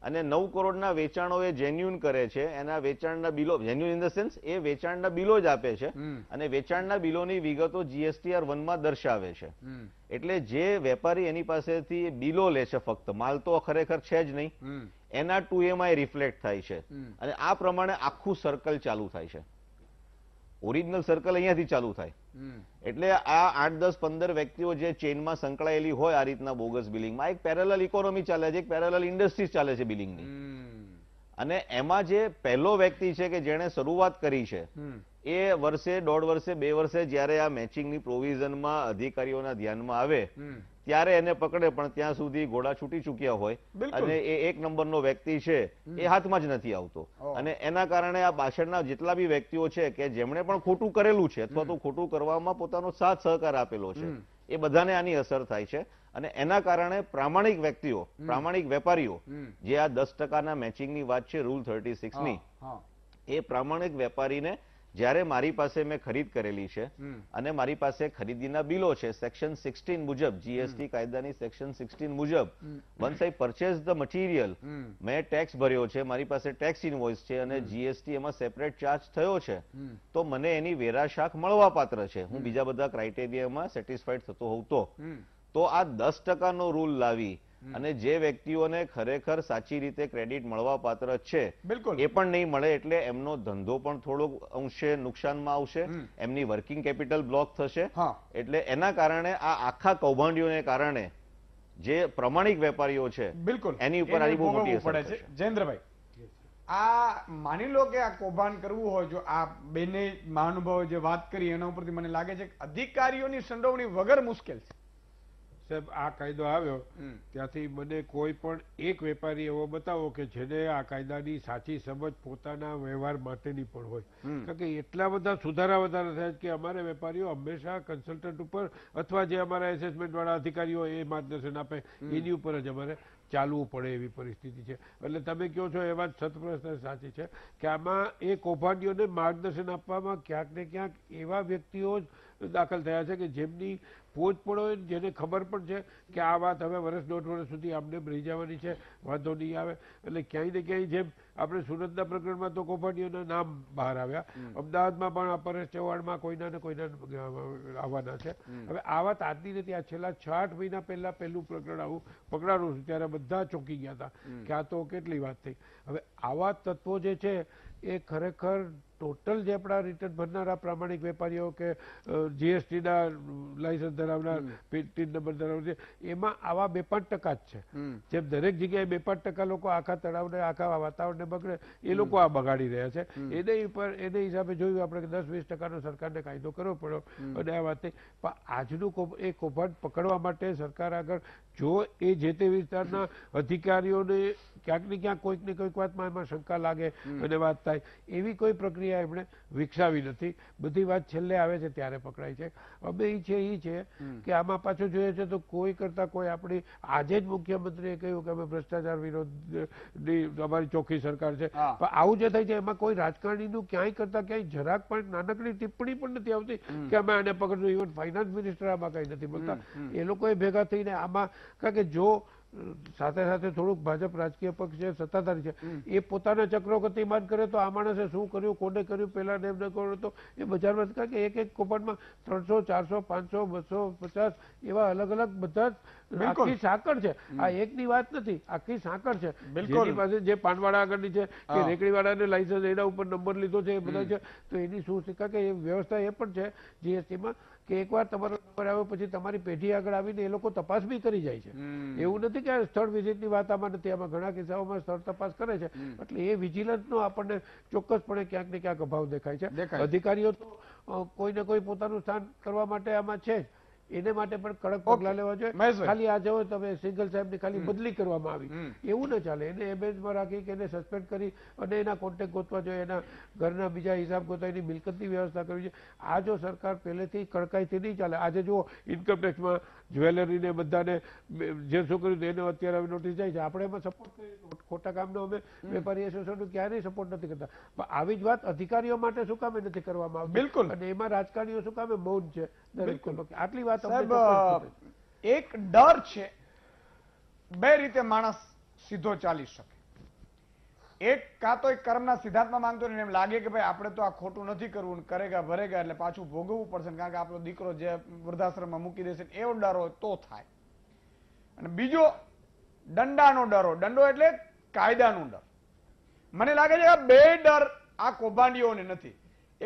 અને નવ કરોડના વેચાણો એ જેન્યુન કરે છે એના વેચાણના બિલો જેન્યુન ઇન ધ સેન્સ એ વેચાણના બિલો જ આપે છે અને વેચાણના બિલોની વિગતો જીએસટીઆર વનમાં દર્શાવે છે એટલે જે વેપારી એની પાસેથી બિલો લે છે ફક્ત માલ તો ખરેખર છે જ નહીં એના ટુ એમાં રિફ્લેક્ટ થાય છે અને આ પ્રમાણે આખું સર્કલ ચાલુ થાય છે ઓરિજિનલ સર્કલ અહીંયાથી ચાલુ થાય એટલે આ આઠ દસ પંદર વ્યક્તિઓ જે ચેનમાં સંકળાયેલી હોય આ રીતના બોગસ બિલિંગમાં એક પેરેલલ ઇકોનોમી ચાલે છે એક પેરેલલ ઇન્ડસ્ટ્રીઝ ચાલે છે બિલિંગની અને એમાં જે પહેલો વ્યક્તિ છે કે જેણે શરૂઆત કરી છે એ વર્ષે દોઢ વર્ષે બે વર્ષે જ્યારે આ મેચિંગની પ્રોવિઝનમાં અધિકારીઓના ધ્યાનમાં આવે ત્યારે એને પકડે પણ ત્યાં સુધી ઘોડા છૂટી ચૂક્યા હોય અને એ એક નંબરનો વ્યક્તિ છે એ હાથમાં જ નથી આવતો અને એના કારણે આ પાછળના જેટલા બી વ્યક્તિઓ છે કે જેમણે પણ ખોટું કરેલું છે અથવા તો ખોટું કરવામાં પોતાનો સાથ સહકાર આપેલો છે એ બધાને આની અસર થાય છે અને એના કારણે પ્રામાણિક વ્યક્તિઓ પ્રામાણિક વેપારીઓ જે આ દસ ટકાના મેચિંગની વાત છે રૂલ થર્ટી સિક્સની એ પ્રામાણિક વેપારીને જયારે મારી પાસે મેં ખરીદ કરેલી છે અને મારી પાસે ખરીદીના બિલો છે સેક્શન સિક્સટીન મુજબ જીએસટી કાયદાની સેક્શન સિક્સટીન મુજબ once I purchase the material મેં ટેક્સ ભર્યો છે મારી પાસે ટેક્સ ઇનવોઇસ છે અને જીએસટી એમાં સેપરેટ ચાર્જ થયો છે તો મને એની વેરાશાખ મળવા પાત્ર છે હું બીજા બધા ક્રાઇટેરિયામાં સેટિસ્ફાઈડ થતો હોઉં તો તો આ દસ ટકાનો રૂલ લાવી અને જે વ્યક્તિઓને ખરેખર સાચી રીતે ક્રેડિટ મળવા પાત્ર છે એ પણ નહીં મળે એટલે એમનો ધંધો પણ થોડોક અંશે નુકસાનમાં આવશે એમની વર્કિંગ કેપિટલ બ્લોક થશે એટલે એના કારણે આ આખા કૌભાંડીઓને કારણે જે પ્રમાણિક વેપારીઓ છે બિલકુલ એની ઉપર આવી બહુ મોટી અસર છે જયેન્દ્રભાઈ આ માની લો કે આ કૌભાંડ કરવું હોય જો આ બેને મહાનુભાવો જે વાત કરી એના ઉપરથી મને લાગે છે અધિકારીઓની સંડોવણી વગર મુશ્કેલ છે સાહેબ આ કાયદો આવ્યો ત્યાંથી મને કોઈ પણ એક વેપારી એવો બતાવો કે જેને આ કાયદાની સાચી સમજ પોતાના વ્યવહાર માટેની પણ હોય કારણ કે એટલા બધા સુધારા વધારા થયા કે અમારે વેપારીઓ હંમેશા કન્સલ્ટન્ટ ઉપર અથવા જે અમારા એસેસમેન્ટ વાળા અધિકારીઓ એ માર્ગદર્શન આપે એની ઉપર જ અમારે ચાલવું પડે એવી પરિસ્થિતિ છે એટલે તમે કહો છો એ વાત સતપ્રશ્ન સાચી છે કે આમાં એ કૌભાંડીઓને માર્ગદર્શન આપવામાં ક્યાંક ને ક્યાંક એવા વ્યક્તિઓ દાખલ થયા છે કે જેમની પોતપોળો જેને ખબર પણ છે કે આ વાત હવે વર્ષ દોઢ વર્ષ સુધી આપણે રહી જવાની છે વાંધો નહીં આવે એટલે ક્યાંય ને ક્યાંય જેમ આપણે સુરતના પ્રકરણમાં તો કોપાટીઓના નામ બહાર આવ્યા અમદાવાદમાં પણ આ પરેશ ચૌહાણમાં કોઈના ને કોઈના આવવાના છે હવે આ વાત આજની નથી આ છેલ્લા છ આઠ મહિના પહેલા પહેલું પ્રકરણ આવું પકડાણું હતું ત્યારે બધા ચોંકી ગયા હતા કે આ તો કેટલી વાત થઈ હવે આવા તત્વો જે છે એ ખરેખર ટોટલ જે આપણા રિટર્ન ભરનારા પ્રામાણિક વેપારીઓ કે જીએસટીના લાયસન્સ ધરાવનાર ટીન નંબર ધરાવનાર એમાં આવા બે પાંચ ટકા જ છે જેમ દરેક જગ્યાએ બે પાંચ ટકા લોકો આખા તળાવને આખા વાતાવરણને બગડે એ લોકો આ બગાડી રહ્યા છે એને ઉપર એને હિસાબે જોયું આપણે કે દસ વીસ ટકાનો સરકારને કાયદો કરવો પડ્યો અને આ વાતે પણ આજનું એ કૌભાંડ પકડવા માટે સરકાર આગળ જો એ જે તે વિસ્તારના અધિકારીઓને ક્યાંક ને ક્યાંક કોઈક ને કોઈક વાતમાં એમાં શંકા લાગે અને વાત થાય એવી કોઈ પ્રક્રિયા એમણે વિકસાવી નથી બધી વાત છેલ્લે આવે છે ત્યારે પકડાય છે અમે એ છે એ છે કે આમાં પાછું જોઈએ છે તો કોઈ કરતા કોઈ આપણી આજે જ મુખ્યમંત્રીએ કહ્યું કે અમે ભ્રષ્ટાચાર વિરોધની અમારી ચોખ્ખી સરકાર છે પણ આવું જે થાય છે એમાં કોઈ રાજકારણીનું ક્યાંય કરતા ક્યાંય જરાક પણ નાનકડી ટિપ્પણી પણ નથી આવતી કે અમે આને પકડ્યું ઇવન ફાઇનાન્સ મિનિસ્ટર આમાં કંઈ નથી બોલતા એ લોકોએ ભેગા થઈને આમાં કારણ કે જો સાથે સાથે થોડુંક ભાજપ રાજકીય પક્ષ જે સત્તાધારી છે એ પોતાના ચક્રો કરે તો આ માણસે શું કર્યું કોને કર્યું પહેલા ને એમને કર્યું તો એ બજારમાં કારણ કે એક એક કૌભાંડમાં ત્રણસો ચારસો પાંચસો બસો પચાસ એવા અલગ અલગ બધા આખી સાંકળ છે આ એકની વાત નથી આખી સાંકળ છે જેની પાસે જે પાનવાડા આગળની છે કે રેકડીવાળાને લાઇસન્સ એના ઉપર નંબર લીધો છે એ બધા છે તો એની શું શીખા કે એ વ્યવસ્થા એ પણ છે જીએસટીમાં કે એકવાર તમારો નંબર આવ્યો પછી તમારી પેઢી આગળ આવીને એ લોકો તપાસ બી કરી જાય છે એવું નથી કે સ્થળ વિઝિટની વાત આમાં નથી આમાં ઘણા કિસ્સાઓમાં સ્થળ તપાસ કરે છે એટલે એ વિજિલન્સનો આપણને ચોક્કસપણે ક્યાંક ને ક્યાંક અભાવ દેખાય છે અધિકારીઓ તો કોઈ ને કોઈ પોતાનું સ્થાન કરવા માટે આમાં છે જ એને માટે પણ કડક પગલાં લેવા જોઈએ ખાલી આ જવો તમે સિંગલ સાહેબની ખાલી બદલી કરવામાં આવી એવું ના ચાલે એને માં રાખી કે એને સસ્પેન્ડ કરી અને એના કોન્ટેક ગોતવા જોઈએ એના ઘરના બીજા હિસાબ ગોતા એની મિલકત ની વ્યવસ્થા કરવી જોઈએ આ જો સરકાર પહેલેથી કડકાઈથી નહીં ચાલે આજે જુઓ ઇન્કમટેક્સમાં જ્વેલરીને બધાને જે છોકરી એને અત્યારે હવે નોટિસ જાય છે આપણે એમાં સપોર્ટ ખોટા કામનો અમે વેપારી એસોસિએશન ક્યારેય સપોર્ટ નથી કરતા પણ આવી જ વાત અધિકારીઓ માટે શું કામે નથી કરવામાં આવતી બિલકુલ અને એમાં રાજકારણીઓ શું કામે મૌન છે બિલકુલ આટલી વાત એક ડર છે બે રીતે માણસ સીધો ચાલી શકે એક કાં તો એક કર્મના સિદ્ધાંતમાં માંગતો નહીં એમ લાગે કે ભાઈ આપણે તો આ ખોટું નથી કરવું કરેગા ભરેગા એટલે પાછું ભોગવવું પડશે કારણ કે આપણો દીકરો જે વૃદ્ધાશ્રમમાં મૂકી દેશે એવો ડરો તો થાય અને બીજો દંડાનો ડરો દંડો એટલે કાયદાનો ડર મને લાગે છે બે ડર આ કૌભાંડીઓને નથી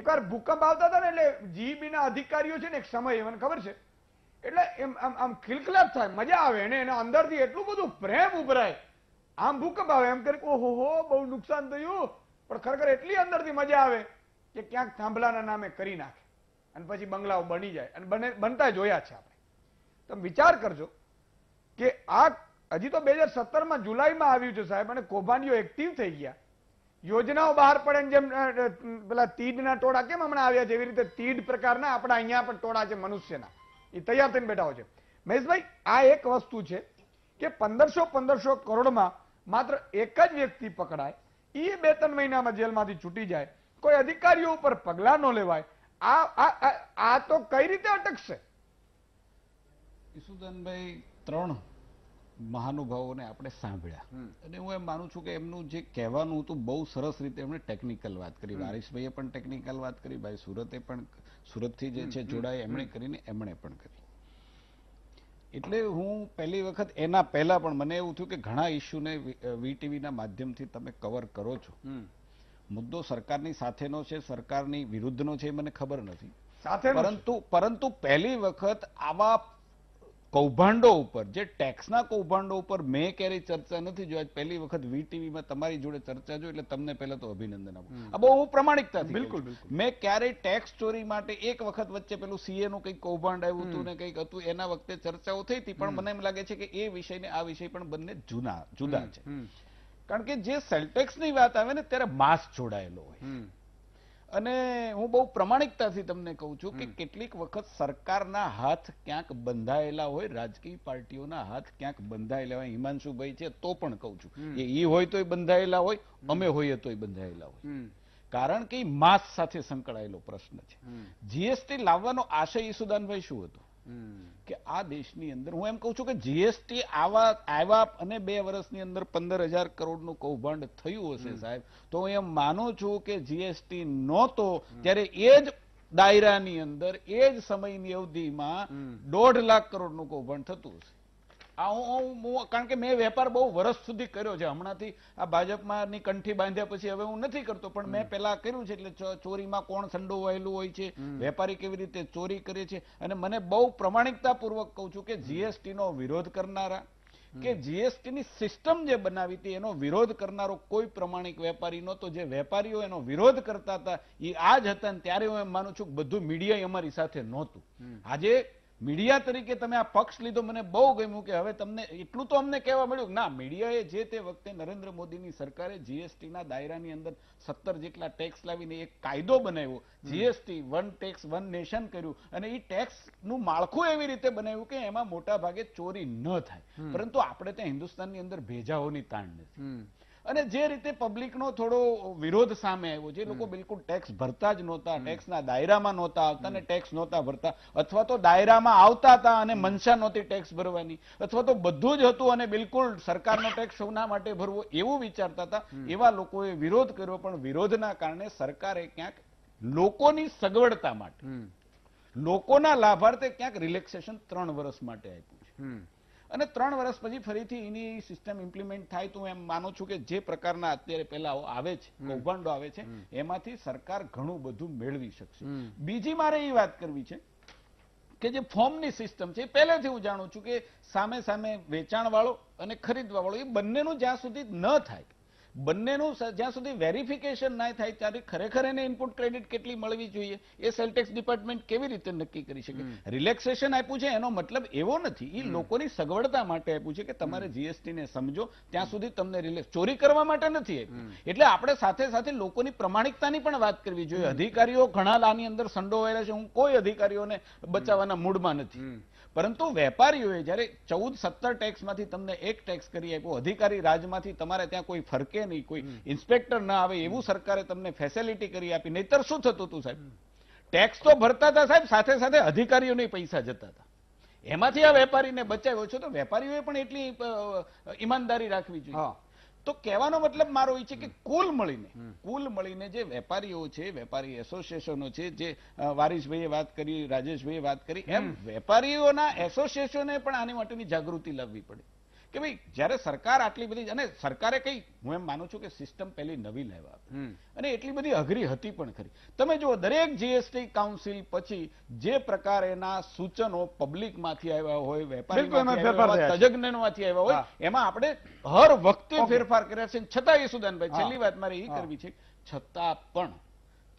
એકવાર ભૂકંપ આવતા હતા ને એટલે જીબીના અધિકારીઓ છે ને એક સમય મને ખબર છે એટલે એમ આમ આમ ખિલખલાટ થાય મજા આવે એને એના અંદરથી એટલું બધું પ્રેમ ઉભરાય આમ ભૂકંપ આવે એમ કરી ઓહો હો બહુ નુકસાન થયું પણ ખરેખર એટલી અંદરથી મજા આવે કે ક્યાંક થાંભલાના નામે કરી નાખે અને પછી બંગલાઓ બની જાય અને બને બનતા જોયા છે આપણે તમે વિચાર કરજો કે આ હજી તો બે હજાર સત્તરમાં જુલાઈમાં આવ્યું છે સાહેબ અને કૌભાંડીઓ એક્ટિવ થઈ ગયા યોજનાઓ બહાર પડે જેમ પેલા તીડના ટોળા કેમ હમણાં આવ્યા છે એવી રીતે તીડ પ્રકારના આપણા અહીંયા પણ ટોળા છે મનુષ્યના એ તૈયાર થઈને બેઠા હોય છે મહેશભાઈ આ એક વસ્તુ છે કે પંદરસો પંદરસો કરોડમાં માત્ર એક જ વ્યક્તિ પકડાય એ બે ત્રણ મહિનામાં જેલમાંથી છૂટી જાય કોઈ અધિકારીઓ ઉપર પગલાં ન લેવાય આ આ તો કઈ રીતે અટકશે ઈસુદાનભાઈ ત્રણ મહાનુભાવોને આપણે સાંભળ્યા અને હું એમ માનું છું કે એમનું જે કહેવાનું હતું બહુ સરસ રીતે એમણે ટેકનિકલ વાત કરી વારીશભાઈએ પણ ટેકનિકલ વાત કરી ભાઈ સુરતે પણ સુરતથી જે છે જોડાય એમણે કરીને એમણે પણ કરી એટલે હું પહેલી વખત એના પહેલા પણ મને એવું થયું કે ઘણા ઇસ્યુને વીટીવીના માધ્યમથી તમે કવર કરો છો મુદ્દો સરકારની સાથેનો છે સરકારની વિરુદ્ધનો છે એ મને ખબર નથી પરંતુ પરંતુ પહેલી વખત આવા કૌભાંડો ઉપર જે ટેક્સના કૌભાંડો ઉપર મેં ક્યારેય ચર્ચા નથી જો પહેલી વખત વીટીવીમાં તમારી જોડે ચર્ચા જો એટલે તમને પહેલા તો અભિનંદન આપું આ બહુ હું બિલકુલ મેં ક્યારેય ટેક્સ ચોરી માટે એક વખત વચ્ચે પેલું સીએ નું કંઈક કૌભાંડ આવ્યું હતું ને કંઈક હતું એના વખતે ચર્ચાઓ થઈ હતી પણ મને એમ લાગે છે કે એ વિષય ને આ વિષય પણ બંને જુના જુદા છે કારણ કે જે સેલ્ટેક્સ ની વાત આવે ને ત્યારે માસ જોડાયેલો હોય અને હું બહુ પ્રમાણિકતાથી તમને કહું છું કે કેટલીક વખત સરકારના હાથ ક્યાંક બંધાયેલા હોય રાજકીય પાર્ટીઓના હાથ ક્યાંક બંધાયેલા હોય હિમાંશુભાઈ છે તો પણ કહું છું એ ઈ હોય તોય બંધાયેલા હોય અમે હોઈએ તોય બંધાયેલા હોય કારણ કે માસ સાથે સંકળાયેલો પ્રશ્ન છે જીએસટી લાવવાનો આશય ઈસુદાનભાઈ શું હતું કે આ દેશની અંદર હું એમ કહું છું કે જીએસટી આવા આવ્યા અને બે વર્ષની અંદર પંદર હજાર કરોડનું કૌભાંડ થયું હશે સાહેબ તો હું એમ માનું છું કે જીએસટી નહોતો ત્યારે એ જ દાયરાની અંદર એ જ સમયની અવધિમાં દોઢ લાખ કરોડનું કૌભાંડ થતું હશે કારણ કે મેં વેપાર બહુ વર્ષ સુધી કર્યો છે હમણાંથી આ ભાજપમાંની કંઠી બાંધ્યા પછી હવે હું નથી કરતો પણ મેં પહેલા કર્યું છે એટલે ચોરીમાં કોણ સંડોવાયેલું હોય છે વેપારી કેવી રીતે ચોરી કરે છે અને મને બહુ પૂર્વક કહું છું કે જીએસટી નો વિરોધ કરનારા કે જીએસટી ની સિસ્ટમ જે બનાવી હતી એનો વિરોધ કરનારો કોઈ પ્રમાણિક વેપારી નહોતો જે વેપારીઓ એનો વિરોધ કરતા હતા એ આ જ હતા ત્યારે હું એમ માનું છું કે બધું મીડિયા અમારી સાથે નહોતું આજે મીડિયા તરીકે તમે આ પક્ષ લીધો મને બહુ ગમ્યું કે હવે તમને એટલું તો અમને કહેવા મળ્યું ના મીડિયાએ જે તે વખતે નરેન્દ્ર મોદીની સરકારે જીએસટીના દાયરાની અંદર સત્તર જેટલા ટેક્સ લાવીને એક કાયદો બનાવ્યો GST one tax one nation કર્યું અને એ ટેક્સનું માળખું એવી રીતે બનાવ્યું કે એમાં મોટા ભાગે ચોરી ન થાય પરંતુ આપણે ત્યાં હિન્દુસ્તાનની અંદર ભેજાઓની તાણ નથી અને જે રીતે પબ્લિકનો થોડો વિરોધ સામે આવ્યો જે લોકો બિલકુલ ટેક્સ ભરતા જ નહોતા ટેક્સના દાયરામાં નહોતા આવતા અને ટેક્સ નહોતા ભરતા અથવા તો દાયરામાં આવતા હતા અને મનસા નહોતી ટેક્સ ભરવાની અથવા તો બધું જ હતું અને બિલકુલ સરકારનો ટેક્સ સૌના માટે ભરવો એવું વિચારતા હતા એવા લોકોએ વિરોધ કર્યો પણ વિરોધના કારણે સરકારે ક્યાંક લોકોની સગવડતા માટે લોકોના લાભાર્થે ક્યાંક રિલેક્સેશન ત્રણ વર્ષ માટે આપ્યું છે અને ત્રણ વર્ષ પછી ફરીથી એની સિસ્ટમ ઇમ્પ્લિમેન્ટ થાય તો એમ માનું છું કે જે પ્રકારના અત્યારે પહેલા આવે છે કૌભાંડો આવે છે એમાંથી સરકાર ઘણું બધું મેળવી શકશે બીજી મારે એ વાત કરવી છે કે જે ફોર્મની સિસ્ટમ છે એ પહેલેથી હું જાણું છું કે સામે સામે વેચાણવાળો અને ખરીદવા વાળો એ બંનેનું જ્યાં સુધી ન થાય બંનેનું જ્યાં સુધી વેરિફિકેશન ના થાય ત્યારે ખરેખર એને ઇનપુટ ક્રેડિટ કેટલી મળવી જોઈએ એ સેલટેક્સ ડિપાર્ટમેન્ટ કેવી રીતે નક્કી કરી શકે રિલેક્સેશન આપ્યું છે એનો મતલબ એવો નથી એ લોકોની સગવડતા માટે આપ્યું છે કે તમારે જીએસટી ને સમજો ત્યાં સુધી તમને રિલેક્સ ચોરી કરવા માટે નથી એટલે આપણે સાથે સાથે લોકોની પ્રમાણિકતાની પણ વાત કરવી જોઈએ અધિકારીઓ ઘણા લાની અંદર સંડોવાયેલા છે હું કોઈ અધિકારીઓને બચાવવાના મૂડમાં નથી પરંતુ વેપારીઓએ જ્યારે ચૌદ સત્તર ટેક્સમાંથી તમને એક ટેક્સ કરી આપ્યો અધિકારી રાજમાંથી તમારે ત્યાં કોઈ ફરકે નહીં કોઈ ઇન્સ્પેક્ટર ના આવે એવું સરકારે તમને ફેસિલિટી કરી આપી નહીતર શું થતું હતું સાહેબ ટેક્સ તો ભરતા હતા સાહેબ સાથે સાથે અધિકારીઓને પૈસા જતા હતા એમાંથી આ વેપારીને બચાવ્યો છો તો વેપારીઓએ પણ એટલી ઈમાનદારી રાખવી જોઈએ તો કહેવાનો મતલબ મારો એ છે કે કુલ મળીને કુલ મળીને જે વેપારીઓ છે વેપારી એસોસિએશનો છે જે વારીશભાઈએ વાત કરી રાજેશભાઈએ વાત કરી એમ વેપારીઓના એસોસિએશને પણ આની માટેની જાગૃતિ લાવવી પડે કે ભાઈ જ્યારે સરકાર આટલી બધી અને સરકારે કઈ હું એમ માનું છું કે સિસ્ટમ પહેલી નવી લેવા અને એટલી બધી અઘરી હતી પણ ખરી તમે જો દરેક જીએસટી કાઉન્સિલ પછી જે પ્રકારેના સૂચનો પબ્લિક માંથી આવ્યા હોય વેપારી તજજ્ઞમાંથી આવ્યા હોય એમાં આપણે હર વખતે ફેરફાર કર્યા છે છતાં એ સુદાનભાઈ છેલ્લી વાત મારે એ કરવી છે છતાં પણ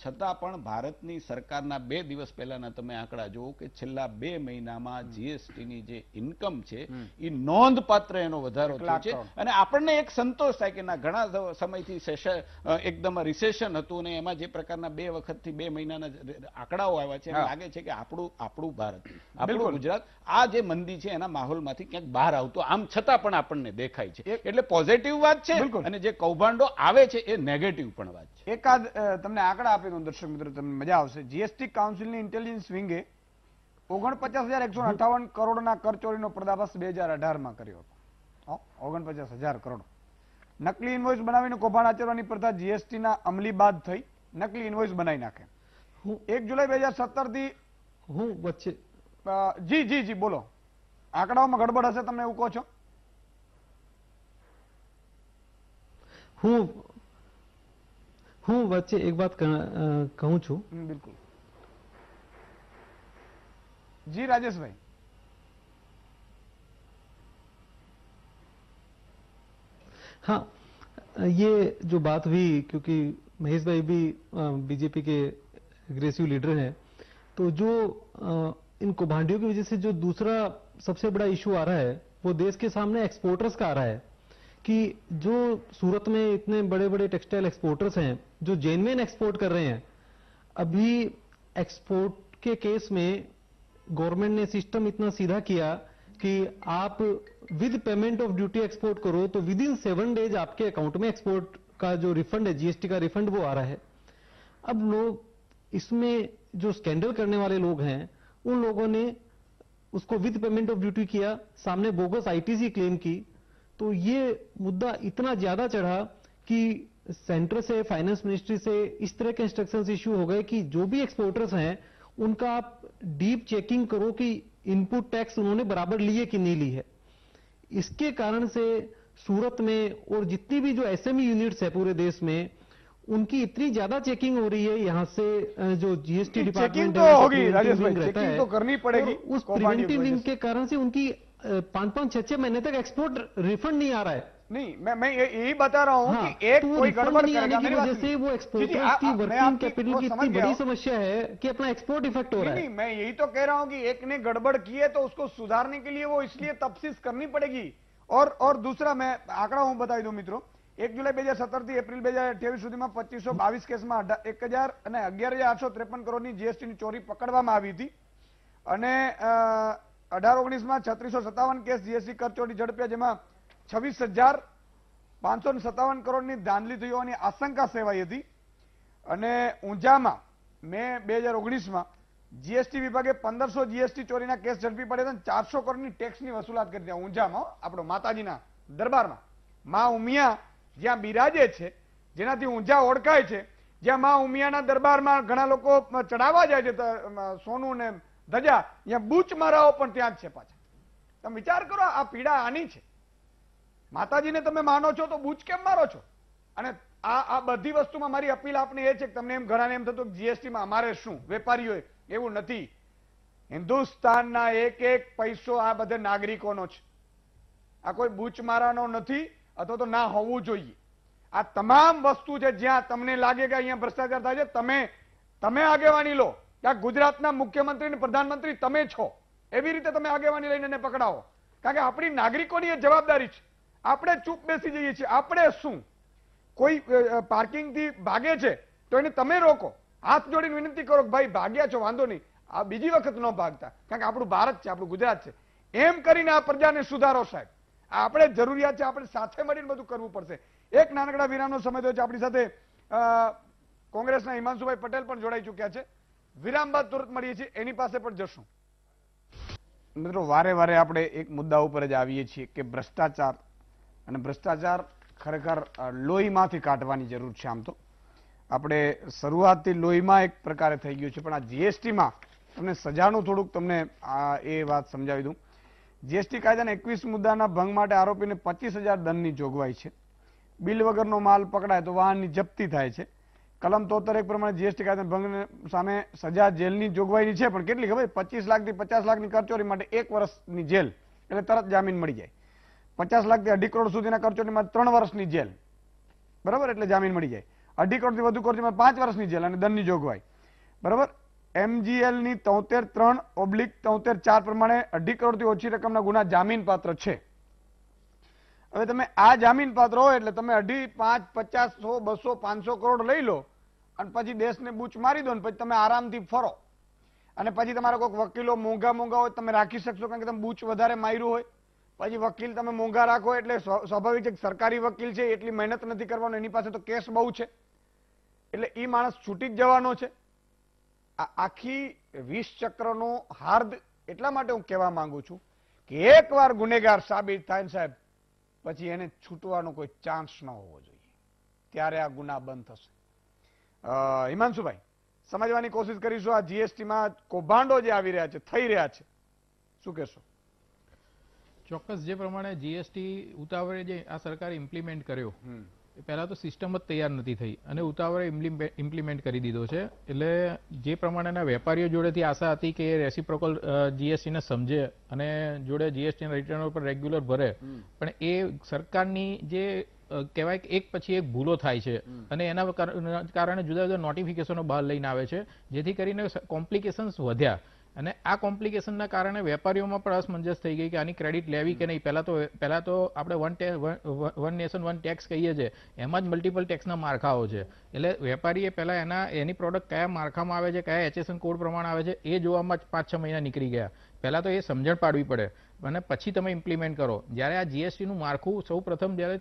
છતાં પણ ભારતની સરકારના બે દિવસ પહેલાના તમે આંકડા જુઓ કે છેલ્લા બે મહિનામાં જીએસટીની જે ઇન્કમ છે એ નોંધપાત્ર એનો વધારો થયો છે અને આપણને એક સંતોષ થાય કે ના ઘણા સમયથી સેશન એકદમ રિસેશન હતું અને એમાં જે પ્રકારના બે વખતથી બે મહિનાના આંકડાઓ આવ્યા છે લાગે છે કે આપણું આપણું ભારત આપણું ગુજરાત આ જે મંદી છે એના માહોલમાંથી ક્યાંક બહાર આવતું આમ છતાં પણ આપણને દેખાય છે એટલે પોઝિટિવ વાત છે અને જે કૌભાંડો આવે છે એ નેગેટિવ પણ વાત છે એકાદ તમને આંકડા આપી દઉં દર્શક મિત્રો તમને મજા આવશે જીએસટી કાઉન્સિલની ઇન્ટેલિજન્સ વિંગે ઓગણપચાસ હજાર એકસો અઠાવન કરોડના કરચોરીનો પર્દાફાશ બે હજાર અઢાર માં કર્યો હતો ઓગણપચાસ હજાર કરોડ નકલી ઇન્વોઇસ બનાવીને કૌભાંડ આચરવાની પ્રથા જીએસટીના અમલી બાદ થઈ નકલી ઇન્વોઇસ બનાવી નાખે હું એક જુલાઈ બે હજાર સત્તર થી હું વચ્ચે જી જી જી બોલો આંકડાઓમાં ગડબડ હશે તમે એવું કહો છો હું હું વચ્ચે એક વાત કહું છું બિલકુલ જી રાજેશભાઈ हाँ ये जो बात हुई क्योंकि महेश भाई भी बीजेपी के एग्रेसिव लीडर हैं तो जो इन कुभांडियों की वजह से जो दूसरा सबसे बड़ा इशू आ रहा है वो देश के सामने एक्सपोर्टर्स का आ रहा है कि जो सूरत में इतने बड़े बड़े टेक्सटाइल एक्सपोर्टर्स हैं जो जेनविन एक्सपोर्ट कर रहे हैं अभी एक्सपोर्ट के केस में गवर्नमेंट ने सिस्टम इतना सीधा किया कि आप with payment of duty export करो तो विद इन सेवन डेज आपके अकाउंट में एक्सपोर्ट का जो रिफंड है जीएसटी का रिफंड वो आ रहा है अब लोग इसमें जो स्कैंडल करने वाले लोग हैं उन लोगों ने उसको विद पेमेंट ऑफ ड्यूटी किया सामने बोगस आईटीसी क्लेम की तो ये मुद्दा इतना ज्यादा चढ़ा कि सेंटर से फाइनेंस मिनिस्ट्री से इस तरह के इंस्ट्रक्शंस इश्यू हो गए कि जो भी एक्सपोर्टर्स हैं उनका आप डीप चेकिंग करो कि इनपुट टैक्स उन्होंने बराबर लिए कि नहीं ली है इसके कारण से सूरत में और जितनी भी जो एसएमई यूनिट्स है पूरे देश में उनकी इतनी ज्यादा चेकिंग हो रही है यहां से जो जीएसटी डिपार्टमेंट तो होगी तो करनी पड़ेगी उस प्रिवेंटिव लिंक के कारण से उनकी पांच पांच छह छह महीने तक एक्सपोर्ट रिफंड नहीं आ रहा है नहीं मैं मैं यही बता रहा हूँ हाँ, तो समस्या है कि अपना एक्सपोर्ट इफेक्ट हो रहा है मैं यही तो कह रहा हूँ कि एक ने गड़बड़ की है तो उसको सुधारने के लिए वो इसलिए तफसीस करनी पड़ेगी और और दूसरा मैं आंकड़ा हूँ बताई दू मित्रों एक जुलाई બે હજાર સત્તર થી એપ્રિલ બે હજાર અઠ્યાવીસ સુધીમાં પચીસો બાવીસ કેસમાં એક હજાર અને અગિયાર હજાર આઠસો ત્રેપન કરોડની જીએસટીની ચોરી પકડવામાં આવી હતી અઢાર ઓગણીસમાં છત્રીસો સત્તાવન કેસ જીએસટી કરચોરી ઝડપ્યા જેમાં છવ્વીસ હજાર પાંચસો સત્તાવન કરોડની ધાંધલી થઈ હોવાની આશંકા સેવાઈ હતી અને ઊંઝામાં મે બે હજાર ઓગણીસમાં જીએસટી વિભાગે પંદરસો જીએસટી ચોરીના કેસ ઝડપી પડ્યા હતા ચારસો કરોડની ટેક્સની વસૂલાત કરી ત્યાં ઊંઝામાં આપણો માતાજીના દરબારમાં મા ઉમિયા જ્યાં બિરાજે છે જેનાથી ઊંઝા ઓળખાય છે જ્યાં મા ઉમિયાના દરબારમાં ઘણા લોકો ચડાવવા જાય છે સોનું ને ધજા અહીંયા બૂચ મારાઓ પણ ત્યાં જ છે પાછા તમે વિચાર કરો આ પીડા આની છે માતાજીને તમે માનો છો તો બૂચ કેમ મારો છો અને આ આ બધી વસ્તુમાં મારી અપીલ આપની એ છે કે તમને એમ ઘણાને એમ થતું જીએસટીમાં અમારે શું વેપારીઓએ એવું નથી હિન્દુસ્તાનના એક એક પૈસો આ બધા નાગરિકોનો છે આ કોઈ બુચ બૂચમારાનો નથી અથવા તો ના હોવું જોઈએ આ તમામ વસ્તુ છે જ્યાં તમને લાગે કે અહીંયા ભ્રષ્ટાચાર થાય છે તમે તમે આગેવાની લો કે ગુજરાતના મુખ્યમંત્રી પ્રધાનમંત્રી તમે છો એવી રીતે તમે આગેવાની લઈને પકડાવો કારણ કે આપણી નાગરિકોની એ જવાબદારી છે આપણે ચૂપ બેસી જઈએ છીએ આપણે શું કોઈ પાર્કિંગથી ભાગે છે તો એને તમે રોકો હાથ જોડીને વિનંતી કરો ભાઈ ભાગ્યા છો વાંધો નહીં આ બીજી વખત ન ભાગતા કારણ કે આપણું ભારત છે આપણું ગુજરાત છે એમ કરીને આ પ્રજાને સુધારો સાહેબ આપણે જરૂરિયાત છે આપણે સાથે મળીને બધું કરવું પડશે એક નાનકડા વિરામનો સમય થયો છે આપણી સાથે કોંગ્રેસના હિમાંશુભાઈ પટેલ પણ જોડાઈ ચુક્યા છે વિરામ બાદ તુરંત મળીએ છીએ એની પાસે પણ જશું મિત્રો વારે વારે આપણે એક મુદ્દા ઉપર જ આવીએ છીએ કે ભ્રષ્ટાચાર અને ભ્રષ્ટાચાર ખરેખર લોહીમાંથી કાઢવાની જરૂર છે આમ તો આપણે શરૂઆતથી લોહીમાં એક પ્રકારે થઈ ગયું છે પણ આ જીએસટીમાં તમને સજાનું થોડુંક તમને આ એ વાત સમજાવી દઉં જીએસટી કાયદાના એકવીસ મુદ્દાના ભંગ માટે આરોપીને પચીસ હજાર દંડની જોગવાઈ છે બિલ વગરનો માલ પકડાય તો વાહનની જપ્તી થાય છે કલમ તોતર એક પ્રમાણે જીએસટી કાયદા ભંગ સામે સજા જેલની જોગવાઈની છે પણ કેટલી ખબર પચીસ લાખથી પચાસ લાખની કરચોરી માટે એક વર્ષની જેલ એટલે તરત જામીન મળી જાય પચાસ લાખથી અઢી કરોડ સુધીના કરચોરી માટે ત્રણ વર્ષની જેલ બરાબર એટલે જામીન મળી જાય અઢી કરોડથી વધુ કરચોરીમાં પાંચ વર્ષની જેલ અને દંડની જોગવાઈ બરાબર એમજીએલની તોતેર ત્રણ ઓબ્લિક તોતેર ચાર પ્રમાણે અઢી કરોડથી ઓછી રકમના ગુના જામીનપાત્ર છે હવે તમે આ જામીન પાત્ર હોય એટલે તમે અઢી પાંચ પચાસ સો બસો પાંચસો કરોડ લઈ લો અને પછી દેશને બૂચ મારી દો ને પછી તમે આરામથી ફરો અને પછી તમારા કોઈક વકીલો મોંઘા મોંઘા હોય તમે રાખી શકશો કારણ કે તમે બૂચ વધારે માર્યું હોય પછી વકીલ તમે મોંઘા રાખો એટલે સ્વાભાવિક છે સરકારી વકીલ છે એટલી મહેનત નથી કરવાનો એની પાસે તો કેસ બહુ છે એટલે એ માણસ છૂટી જ જવાનો છે આખી વીસ ચક્રનો હાર્દ એટલા માટે હું કહેવા માંગુ છું કે એકવાર ગુનેગાર સાબિત થાય ને સાહેબ પછી એને છૂટવાનો કોઈ ચાન્સ ન હોવો જોઈએ ત્યારે આ ગુના બંધ થશે હિમાંશુભાઈ સમજવાની કોશિશ કરીશું આ જીએસટીમાં કૌભાંડો જે આવી રહ્યા છે થઈ રહ્યા છે શું કહેશો ચોક્કસ જે પ્રમાણે જીએસટી ઉતાવળે જે આ સરકારે ઇમ્પ્લિમેન્ટ કર્યો પહેલા તો સિસ્ટમ જ તૈયાર નથી થઈ અને ઉતાવળે ઇમ્પ્લિમેન્ટ કરી દીધો છે એટલે જે પ્રમાણેના વેપારીઓ જોડેથી આશા હતી કે એ રેસિપ્રોકલ જીએસટીને સમજે અને જોડે જીએસટીના રિટર્ન પર રેગ્યુલર ભરે પણ એ સરકારની જે કહેવાય કે એક પછી એક ભૂલો થાય છે અને એના કારણે જુદા જુદા નોટિફિકેશનો બહાર લઈને આવે છે જેથી કરીને કોમ્પ્લિકેશન્સ વધ્યા અને આ કોમ્પ્લિકેશનના કારણે વેપારીઓમાં પણ અસમંજસ થઈ ગઈ કે આની ક્રેડિટ લેવી કે નહીં પહેલાં તો પહેલાં તો આપણે one one nation one tax કહીએ છીએ એમાં જ મલ્ટિપલ ટેક્સના માળખાઓ છે એટલે વેપારીએ પહેલાં એના એની પ્રોડક્ટ કયા માળખામાં આવે છે કયા એચએસએન કોડ પ્રમાણે આવે છે એ જોવામાં જ પાંચ છ મહિના નીકળી ગયા પહેલાં તો એ સમજણ પાડવી પડે અને પછી તમે ઇમ્પ્લિમેન્ટ કરો જ્યારે આ જીએસટી નું માળખું સૌ પ્રથમ જયારે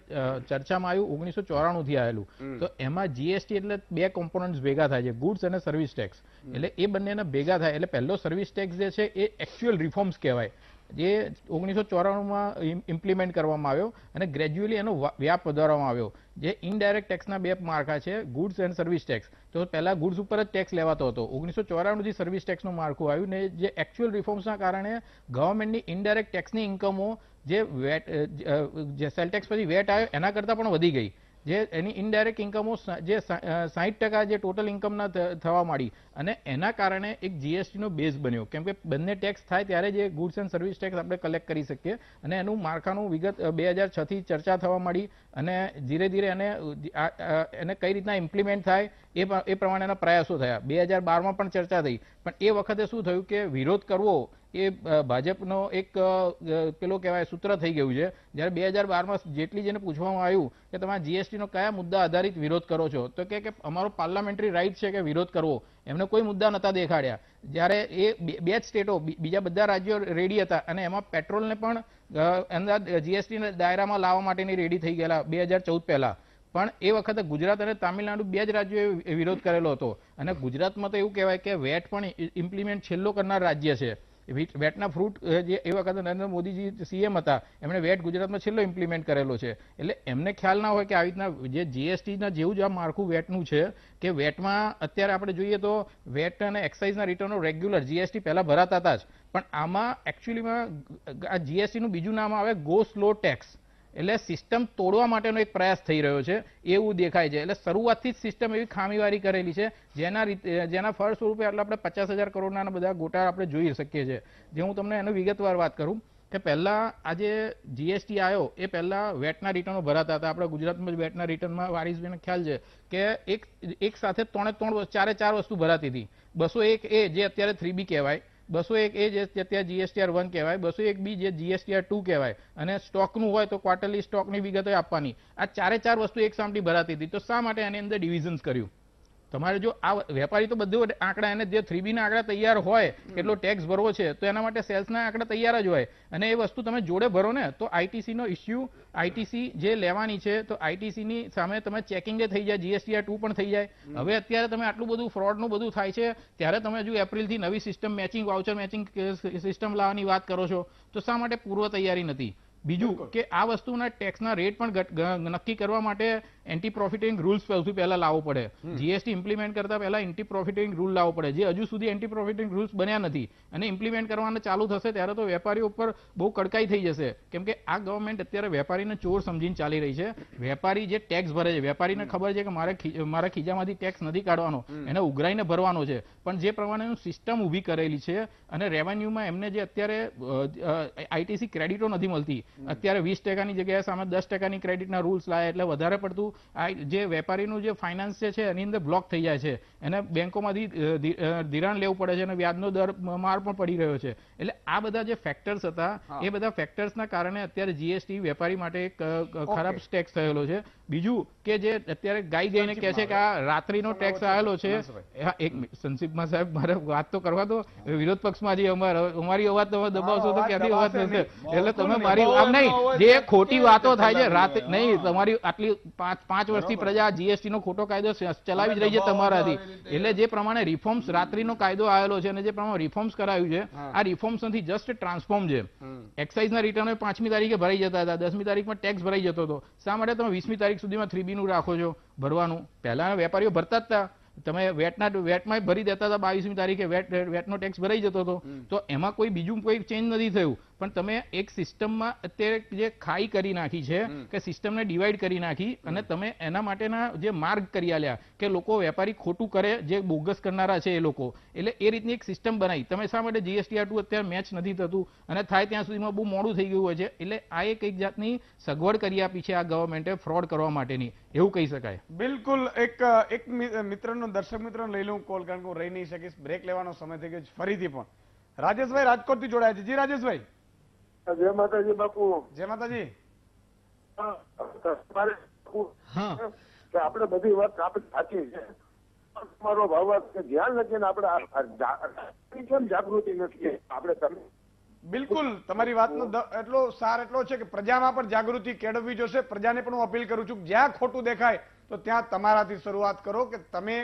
ચર્ચામાં આવ્યું ઓગણીસો થી આવેલું તો એમાં જીએસટી એટલે બે કોમ્પોનન્ટ ભેગા થાય છે ગુડ્સ અને સર્વિસ ટેક્સ એટલે એ બંનેના ભેગા થાય એટલે પહેલો સર્વિસ ટેક્સ જે છે એ એક્ચ્યુઅલ રિફોર્મ્સ કહેવાય જે ઓગણીસો ચોરાણુંમાં ઇમ્પ્લિમેન્ટ કરવામાં આવ્યો અને ગ્રેજ્યુઅલી એનો વ્યાપ વધારવામાં આવ્યો જે ઇનડાયરેક્ટ ટેક્સના બે માળખા છે ગુડ્સ એન્ડ સર્વિસ ટેક્સ તો પહેલાં ગુડ્સ ઉપર જ ટેક્સ લેવાતો હતો ઓગણીસો ચોરાણુંથી સર્વિસ ટેક્સનું માળખું આવ્યું ને જે એકચ્યુઅલ રિફોર્મ્સના કારણે ગવર્મેન્ટની ઇનડાયરેક્ટ ટેક્સની ઇન્કમો જે વેટ જે સેલ ટેક્સ પછી વેટ આવ્યો એના કરતાં પણ વધી ગઈ જે એની ઇનડાયરેક્ટ ઇન્કમો જે સાહીઠ ટકા જે ટોટલ ઇન્કમના થવા માંડી અને એના કારણે એક જીએસટીનો બેઝ બન્યો કેમ કે બંને ટેક્સ થાય ત્યારે જે ગુડ્સ એન્ડ સર્વિસ ટેક્સ આપણે કલેક્ટ કરી શકીએ અને એનું માળખાનું વિગત બે હજાર છથી ચર્ચા થવા માંડી અને ધીરે ધીરે એને એને કઈ રીતના ઇમ્પ્લિમેન્ટ થાય એ એ પ્રમાણેના પ્રયાસો થયા બે હજાર બારમાં પણ ચર્ચા થઈ પણ એ વખતે શું થયું કે વિરોધ કરવો એ ભાજપનો એક પેલો કહેવાય સૂત્ર થઈ ગયું છે જ્યારે બે હજાર બારમાં જેટલી જેને પૂછવામાં આવ્યું કે તમે જીએસટીનો કયા મુદ્દા આધારિત વિરોધ કરો છો તો કે અમારો પાર્લામેન્ટરી રાઇટ છે કે વિરોધ કરવો એમને કોઈ મુદ્દા નહોતા દેખાડ્યા જ્યારે એ બે જ સ્ટેટો બીજા બધા રાજ્યો રેડી હતા અને એમાં પેટ્રોલને પણ અમદાવાદ જીએસટીના દાયરામાં લાવવા માટેની રેડી થઈ ગયેલા બે હજાર ચૌદ પહેલાં પણ એ વખતે ગુજરાત અને તામિલનાડુ બે જ રાજ્યોએ વિરોધ કરેલો હતો અને ગુજરાતમાં તો એવું કહેવાય કે વેટ પણ ઇમ્પ્લિમેન્ટ છેલ્લો કરનાર રાજ્ય છે વેટના ફ્રૂટ જે એ વખત નરેન્દ્ર મોદીજી સીએમ હતા એમણે વેટ ગુજરાતમાં છેલ્લો ઇમ્પ્લિમેન્ટ કરેલો છે એટલે એમને ખ્યાલ ના હોય કે આવી રીતના જે જીએસટીના જેવું જ આ માળખું વેટનું છે કે વેટમાં અત્યારે આપણે જોઈએ તો વેટ અને એક્સાઇઝના રિટર્નો રેગ્યુલર જીએસટી પહેલાં ભરાતા હતા જ પણ આમાં એકચ્યુઅલીમાં આ જીએસટીનું બીજું નામ આવે ગો સ્લો ટેક્સ એટલે સિસ્ટમ તોડવા માટેનો એક પ્રયાસ થઈ રહ્યો છે એવું દેખાય છે એટલે શરૂઆતથી જ સિસ્ટમ એવી ખામીવારી કરેલી છે જેના રીતે જેના ફળસ્વરૂપે એટલે આપણે પચાસ હજાર કરોડના બધા ગોટા આપણે જોઈ શકીએ છીએ જે હું તમને એનો વિગતવાર વાત કરું કે પહેલાં આજે જીએસટી આવ્યો એ પહેલાં વેટના રિટર્નો ભરાતા હતા આપણા ગુજરાતમાં જ વેટના રિટર્નમાં વારીસભાઈને ખ્યાલ છે કે એક એક સાથે ત્રણે ત્રણ ચારે ચાર વસ્તુ ભરાતી હતી બસો એક એ જે અત્યારે થ્રી બી કહેવાય બસો એક એ જે અત્યારે જીએસટીઆર વન કહેવાય બસો એક બી જે જીએસટીઆર ટુ કહેવાય અને સ્ટોકનું હોય તો ક્વાર્ટરલી સ્ટોકની વિગતો આપવાની આ ચારે ચાર વસ્તુ એક સામટી ભરાતી હતી તો શા માટે આની અંદર ડિવિઝન્સ કર્યું તમારે જો આ વેપારી તો બધું આંકડા એને જે થ્રી બીના આંકડા તૈયાર હોય કેટલો ટેક્સ ભરવો છે તો એના માટે સેલ્સના આંકડા તૈયાર જ હોય અને એ વસ્તુ તમે જોડે ભરો ને તો આઈટીસીનો ઇસ્યુ આઈટીસી જે લેવાની છે તો આઈટીસીની સામે તમે ચેકિંગે થઈ જાય જીએસટી જીએસટીઆર ટુ પણ થઈ જાય હવે અત્યારે તમે આટલું બધું ફ્રોડનું બધું થાય છે ત્યારે તમે હજુ એપ્રિલથી નવી system matching voucher matching system લાવવાની વાત કરો છો તો શા માટે પૂર્વ તૈયારી નથી બીજું કે આ વસ્તુના ટેક્સના રેટ પણ નક્કી કરવા માટે એન્ટી પ્રોફિટિંગ રૂલ્સ સૌથી પહેલા લાવવો પડે જીએસટી ઇમ્પ્લિમેન્ટ કરતા પહેલા એન્ટી પ્રોફિટિંગ રૂલ લાવવો પડે જે હજુ સુધી એન્ટી પ્રોફિટિંગ રૂલ્સ બન્યા નથી અને ઇમ્પ્લિમેન્ટ કરવાના ચાલુ થશે ત્યારે તો વેપારીઓ ઉપર બહુ કડકાઈ થઈ જશે કેમ કે આ ગવર્મેન્ટ અત્યારે વેપારીને ચોર સમજીને ચાલી રહી છે વેપારી જે ટેક્સ ભરે છે વેપારીને ખબર છે કે મારે મારા ખીજામાંથી ટેક્સ નથી કાઢવાનો એને ઉઘરાઈને ભરવાનો છે પણ જે પ્રમાણેનું સિસ્ટમ ઊભી કરેલી છે અને રેવન્યુમાં એમને જે અત્યારે આઈટીસી ક્રેડિટો નથી મળતી અત્યારે વીસ ટકાની જગ્યાએ સામે દસ ટકાની ક્રેડિટના રૂલ્સ લાયા એટલે વધારે પડતું આ જે વેપારીનું જે ફાઇનાન્સ છે એની અંદર બ્લોક થઈ જાય છે એને બેંકોમાંથી ધિરાણ લેવું પડે છે અને વ્યાજનો દર માર પણ પડી રહ્યો છે એટલે આ બધા જે ફેક્ટર્સ હતા એ બધા ફેક્ટર્સના કારણે અત્યારે જીએસટી વેપારી માટે એક ખરાબ સ્ટેક્સ થયેલો છે બીજું કે જે અત્યારે ગાય જઈને કહે છે કે આ રાત્રિનો ટેક્સ આવેલો છે એક સંક્ષિપ્તમાં સાહેબ મારે વાત તો કરવા દો વિરોધ પક્ષમાં જે અમારી અવાજ તમે દબાવશો તો ક્યાંથી અવાજ થશે એટલે તમે મારી આમ નહીં જે ખોટી વાતો થાય છે રાત નહીં તમારી આટલી પાંચ પાંચ વર્ષથી પ્રજા જીએસટી નો ખોટો કાયદો ચલાવી જ રહી છે તમારાથી એટલે જે પ્રમાણે રિફોર્મ્સ રાત્રિનો કાયદો આવેલો છે અને જે પ્રમાણે રિફોર્મ્સ કરાયું છે આ રિફોર્મ્સ નથી જસ્ટ ટ્રાન્સફોર્મ છે એક્સાઇઝના રિટર્ન પાંચમી તારીખે ભરાઈ જતા હતા દસમી તારીખમાં ટેક્સ ભરાઈ જતો હતો શા માટે તમે વીસમી તારીખ સુધીમાં થ્રી બીનું રાખો છો ભરવાનું પહેલાં વેપારીઓ ભરતા જ હતા તમે વેટના વેટમાં ભરી દેતા હતા બાવીસમી તારીખે વેટ વેટનો ટેક્સ ભરાઈ જતો હતો તો એમાં કોઈ બીજું કોઈ ચેન્જ નથી થયું પણ તમે એક સિસ્ટમમાં અત્યારે જે ખાઈ કરી નાખી છે કે સિસ્ટમને ડિવાઈડ કરી નાખી અને તમે એના માટેના જે માર્ગ કરી આલ્યા કે લોકો વેપારી ખોટું કરે જે બોગસ કરનારા છે એ લોકો એટલે એ રીતની એક સિસ્ટમ બનાવી તમે શા માટે જીએસટી આટલું અત્યારે મેચ નથી થતું અને થાય ત્યાં સુધીમાં બહુ મોડું થઈ ગયું હોય છે એટલે આ એક એક જાતની સગવડ કરી આપી છે આ ગવર્મેન્ટે ફ્રોડ કરવા માટેની એવું કહી શકાય બિલકુલ એક એક મિત્રનો દર્શક મિત્ર લઈ લઉં કોલ કારણ કે હું રહી નહીં શકીશ બ્રેક લેવાનો સમય થઈ ગયો ફરીથી પણ રાજેશભાઈ રાજકોટથી જોડાયા છે જી રાજેશભાઈ જય માતાજી બાપુ જય માતાજી આપણે બધી વાત આપણે સાચી છે ધ્યાન લખીને આપણે જાગૃતિ નથી આપણે તમે બિલકુલ તમારી વાતનો એટલો સાર એટલો છે કે પ્રજામાં પણ જાગૃતિ કેળવવી જોશે પ્રજાને પણ હું અપીલ કરું છું જ્યાં ખોટું દેખાય તો ત્યાં તમારાથી શરૂઆત કરો કે તમે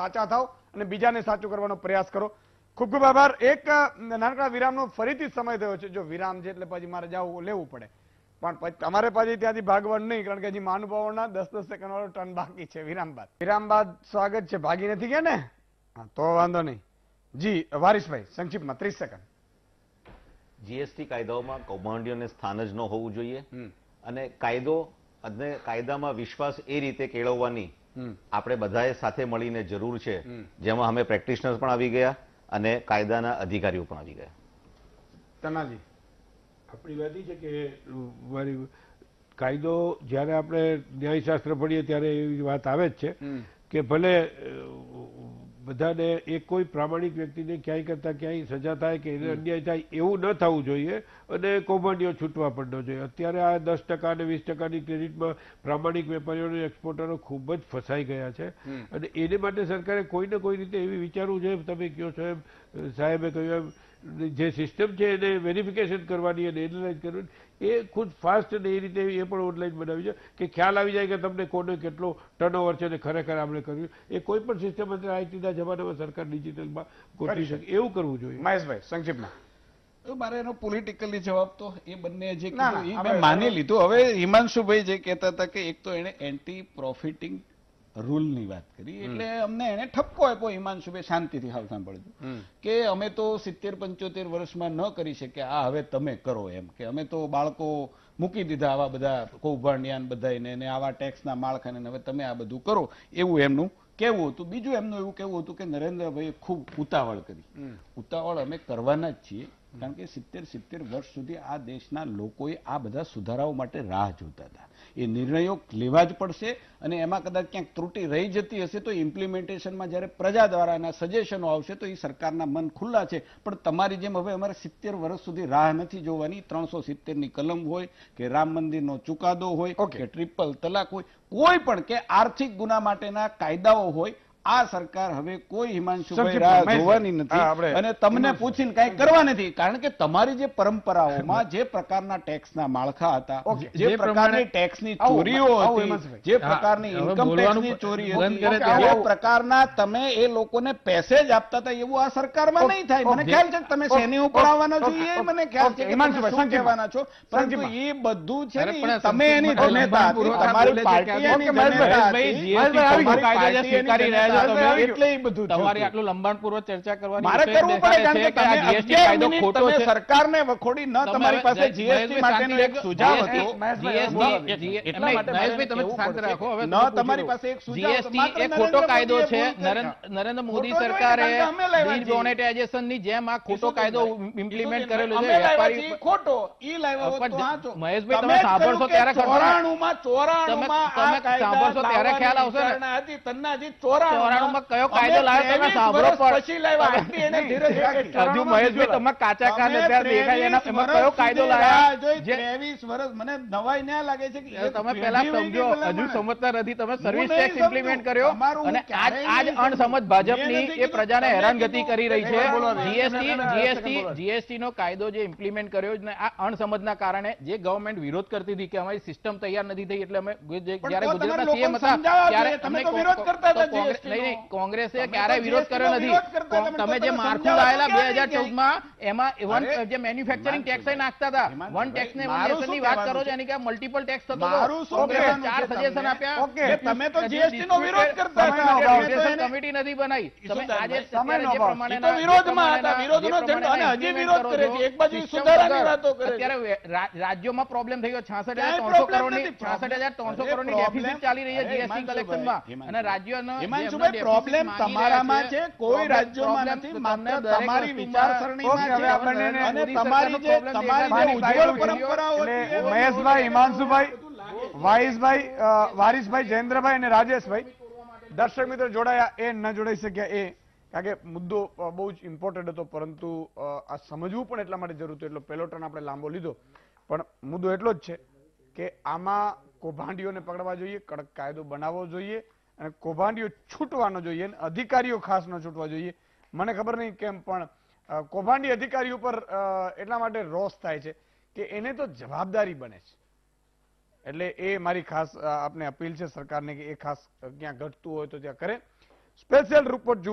સાચા થાવ અને બીજાને સાચું કરવાનો પ્રયાસ કરો ખૂબ ખૂબ આભાર એક નાનકડા વિરામનો ફરીથી સમય થયો છે જો વિરામ છે એટલે પછી મારે જવું લેવું પડે પણ તમારે પછી ત્યાંથી ભાગવાનું નહીં કારણ કે હજી મહાનુભાવોના દસ દસ સેકન્ડ વાળો ટર્ન બાકી છે વિરામ બાદ વિરામ બાદ સ્વાગત છે ભાગી નથી ગયા ને તો વાંધો નહીં જી વારીશભાઈ સંક્ષિપ્તમાં ત્રીસ સેકન્ડ જીએસટી કાયદાઓમાં કૌભાંડીઓને સ્થાન જ ન હોવું જોઈએ અને કાયદો અને કાયદામાં વિશ્વાસ એ રીતે કેળવવાની આપણે બધાએ સાથે મળીને જરૂર છે જેમાં અમે પ્રેક્ટિશનર્સ પણ આવી ગયા અને કાયદાના અધિકારીઓ પણ આવી ગયા તનાજી આપણી વાત છે કે કાયદો જ્યારે આપણે ન્યાયશાસ્ત્ર ભણીએ ત્યારે એવી વાત આવે જ છે કે ભલે બધાને એ કોઈ પ્રામાણિક વ્યક્તિને ક્યાંય કરતાં ક્યાંય સજા થાય કે એને અન્યાય થાય એવું ન થવું જોઈએ અને કૌભાંડીઓ છૂટવા પણ ન જોઈએ અત્યારે આ દસ ટકા અને વીસ ટકાની ક્રેડિટમાં પ્રામાણિક વેપારીઓને એક્સપોર્ટરો ખૂબ જ ફસાઈ ગયા છે અને એને માટે સરકારે કોઈને કોઈ રીતે એવી વિચારવું છે તમે કહો છો એમ સાહેબે કહ્યું એમ જે સિસ્ટમ છે એને વેરિફિકેશન કરવાની અને એનાલાઇઝ કરવાની એ ખુદ ફાસ્ટ અને એ રીતે એ પણ ઓનલાઈન બનાવી છે કે ખ્યાલ આવી જાય કે તમને કોને કેટલો ટર્નઓવર છે અને ખરેખર આપણે કર્યું એ કોઈ પણ સિસ્ટમ અંદર આઈટીના જમાનામાં સરકાર ડિજિટલમાં ગોઠવી શકે એવું કરવું જોઈએ મહેશભાઈ સંક્ષિપ્તમાં મારે એનો પોલિટિકલી જવાબ તો એ બંને જે માની લીધું હવે હિમાંશુભાઈ જે કહેતા હતા કે એક તો એને એન્ટી પ્રોફિટિંગ રૂલની વાત કરી એટલે અમને એને ઠપકો આપ્યો હિમાંશુભાઈ શાંતિથી હાલ સાંભળજો કે અમે તો સિત્તેર પંચોતેર વર્ષમાં ન કરી શક્યા આ હવે તમે કરો એમ કે અમે તો બાળકો મૂકી દીધા આવા બધા કૌભાંડિયાન બધાને ને આવા ટેક્સના માળખાને હવે તમે આ બધું કરો એવું એમનું કેવું હતું બીજું એમનું એવું કેવું હતું કે નરેન્દ્રભાઈએ ખૂબ ઉતાવળ કરી ઉતાવળ અમે કરવાના જ છીએ કારણ કે સિત્તેર સિત્તેર વર્ષ સુધી આ દેશના લોકોએ આ બધા સુધારાઓ માટે રાહ જોતા હતા એ નિર્ણયો લેવા જ પડશે અને એમાં કદાચ ક્યાંક ત્રુટિ રહી જતી હશે તો ઇમ્પ્લિમેન્ટેશનમાં જ્યારે પ્રજા દ્વારા એના સજેશનો આવશે તો એ સરકારના મન ખુલ્લા છે પણ તમારી જેમ હવે અમારે સિત્તેર વર્ષ સુધી રાહ નથી જોવાની ત્રણસો સિત્તેરની કલમ હોય કે રામ મંદિરનો ચુકાદો હોય કે ટ્રિપલ તલાક હોય કોઈ પણ કે આર્થિક ગુના માટેના કાયદાઓ હોય આ સરકાર હવે કોઈ હિમાંશુભાઈ રાહ જોવાની નથી અને તમને પૂછીને કઈ કરવા નથી કારણ કે તમારી જે પરંપરાઓમાં જે પ્રકારના ટેક્સના માળખા હતા જે પ્રકારની ટેક્સની ચોરીઓ જે પ્રકારની ઇન્કમ ટેક્સની ચોરી હતી પ્રકારના તમે એ લોકોને પેસેજ આપતા હતા એવું આ સરકારમાં નહીં થાય મને ખ્યાલ છે તમે શેની ઉપર આવવાના છો એ મને ખ્યાલ છે શું કહેવાના છો પરંતુ એ બધું છે ને તમે એની જનેતા તમારી પાર્ટી એની જનેતા નરેન્દ્ર મોદી સરકારે ડિબોનેટાઇઝેશન ની જેમ આ ખોટો કાયદો ઇમ્પ્લિમેન્ટ કરેલો છે વેપારી ખોટો ઈ મહેશભાઈ તમે સાંભળશો ત્યારે ખબર 94 સાંભળશો ત્યારે ખ્યાલ આવશે ને હતી તન્નાજી ચોરાણું અણસમજ ભાજપની એ પ્રજાને હેરાનગતિ કરી રહી છે જીએસટી જીએસટી જીએસટી નો કાયદો જે ઇમ્પ્લિમેન્ટ કર્યો ને આ અણસમજના કારણે જે ગવર્મેન્ટ વિરોધ કરતી હતી કે અમારી સિસ્ટમ તૈયાર નથી થઈ એટલે અમે જ્યારે ગુજરાતના સીએમ હતા ત્યારે અમને વિરોધ કરતા હતા નહીં કોંગ્રેસે ક્યારેય વિરોધ કર્યો નથી તમે જે માળખું લાયેલા બે હજાર ચૌદ માં એમાં જે મેન્યુફેક્ચરિંગ ટેક્સ નાખતા હતા વન ટેક્સ ને ની વાત કરો છો એની કે મલ્ટિપલ ટેક્સ થતો ચાર સજેશન આપ્યા તમે તો જીએસટી નો વિરોધ કરતા કમિટી નથી બનાવી તમે આજે તમે પ્રમાણે વિરોધમાં હતા વિરોધનો ઝંડો અને હજી વિરોધ કરે છે એક બાજુ સુધારાની વાતો કરે અત્યારે રાજ્યોમાં પ્રોબ્લેમ થઈ ગયો 66300 કરોડની 66300 કરોડની ડેફિસિટ ચાલી રહી છે જીએસટી કલેક્શનમાં અને રાજ્યોનો રાજુભાઈ પ્રોબ્લેમ તમારામાં છે કોઈ રાજ્યોમાં નથી માત્ર તમારી વિચારસરણીમાં છે અને તમારી જે તમારી જે ઉજ્જવળ પરંપરાઓ મહેશભાઈ હિમાંશુભાઈ વાઈશભાઈ વારીશભાઈ જયેન્દ્રભાઈ અને રાજેશભાઈ દર્શક મિત્રો જોડાયા એ ન જોડાઈ શક્યા એ કારણ કે મુદ્દો બહુ જ ઇમ્પોર્ટન્ટ હતો પરંતુ આ સમજવું પણ એટલા માટે જરૂર હતું એટલો પહેલો ટર્ન આપણે લાંબો લીધો પણ મુદ્દો એટલો જ છે કે આમાં કૌભાંડીઓને પકડવા જોઈએ કડક કાયદો બનાવવો જોઈએ અને કૌભાંડીઓ છૂટવાનો જોઈએ અધિકારીઓ ખાસ ન છૂટવા જોઈએ મને ખબર નહીં કેમ પણ કૌભાંડી અધિકારી ઉપર એટલા માટે રોષ થાય છે કે એને તો જવાબદારી બને છે એટલે એ મારી ખાસ આપને અપીલ છે સરકારને કે એ ખાસ ક્યાં ઘટતું હોય તો ત્યાં કરે સ્પેશિયલ રિપોર્ટ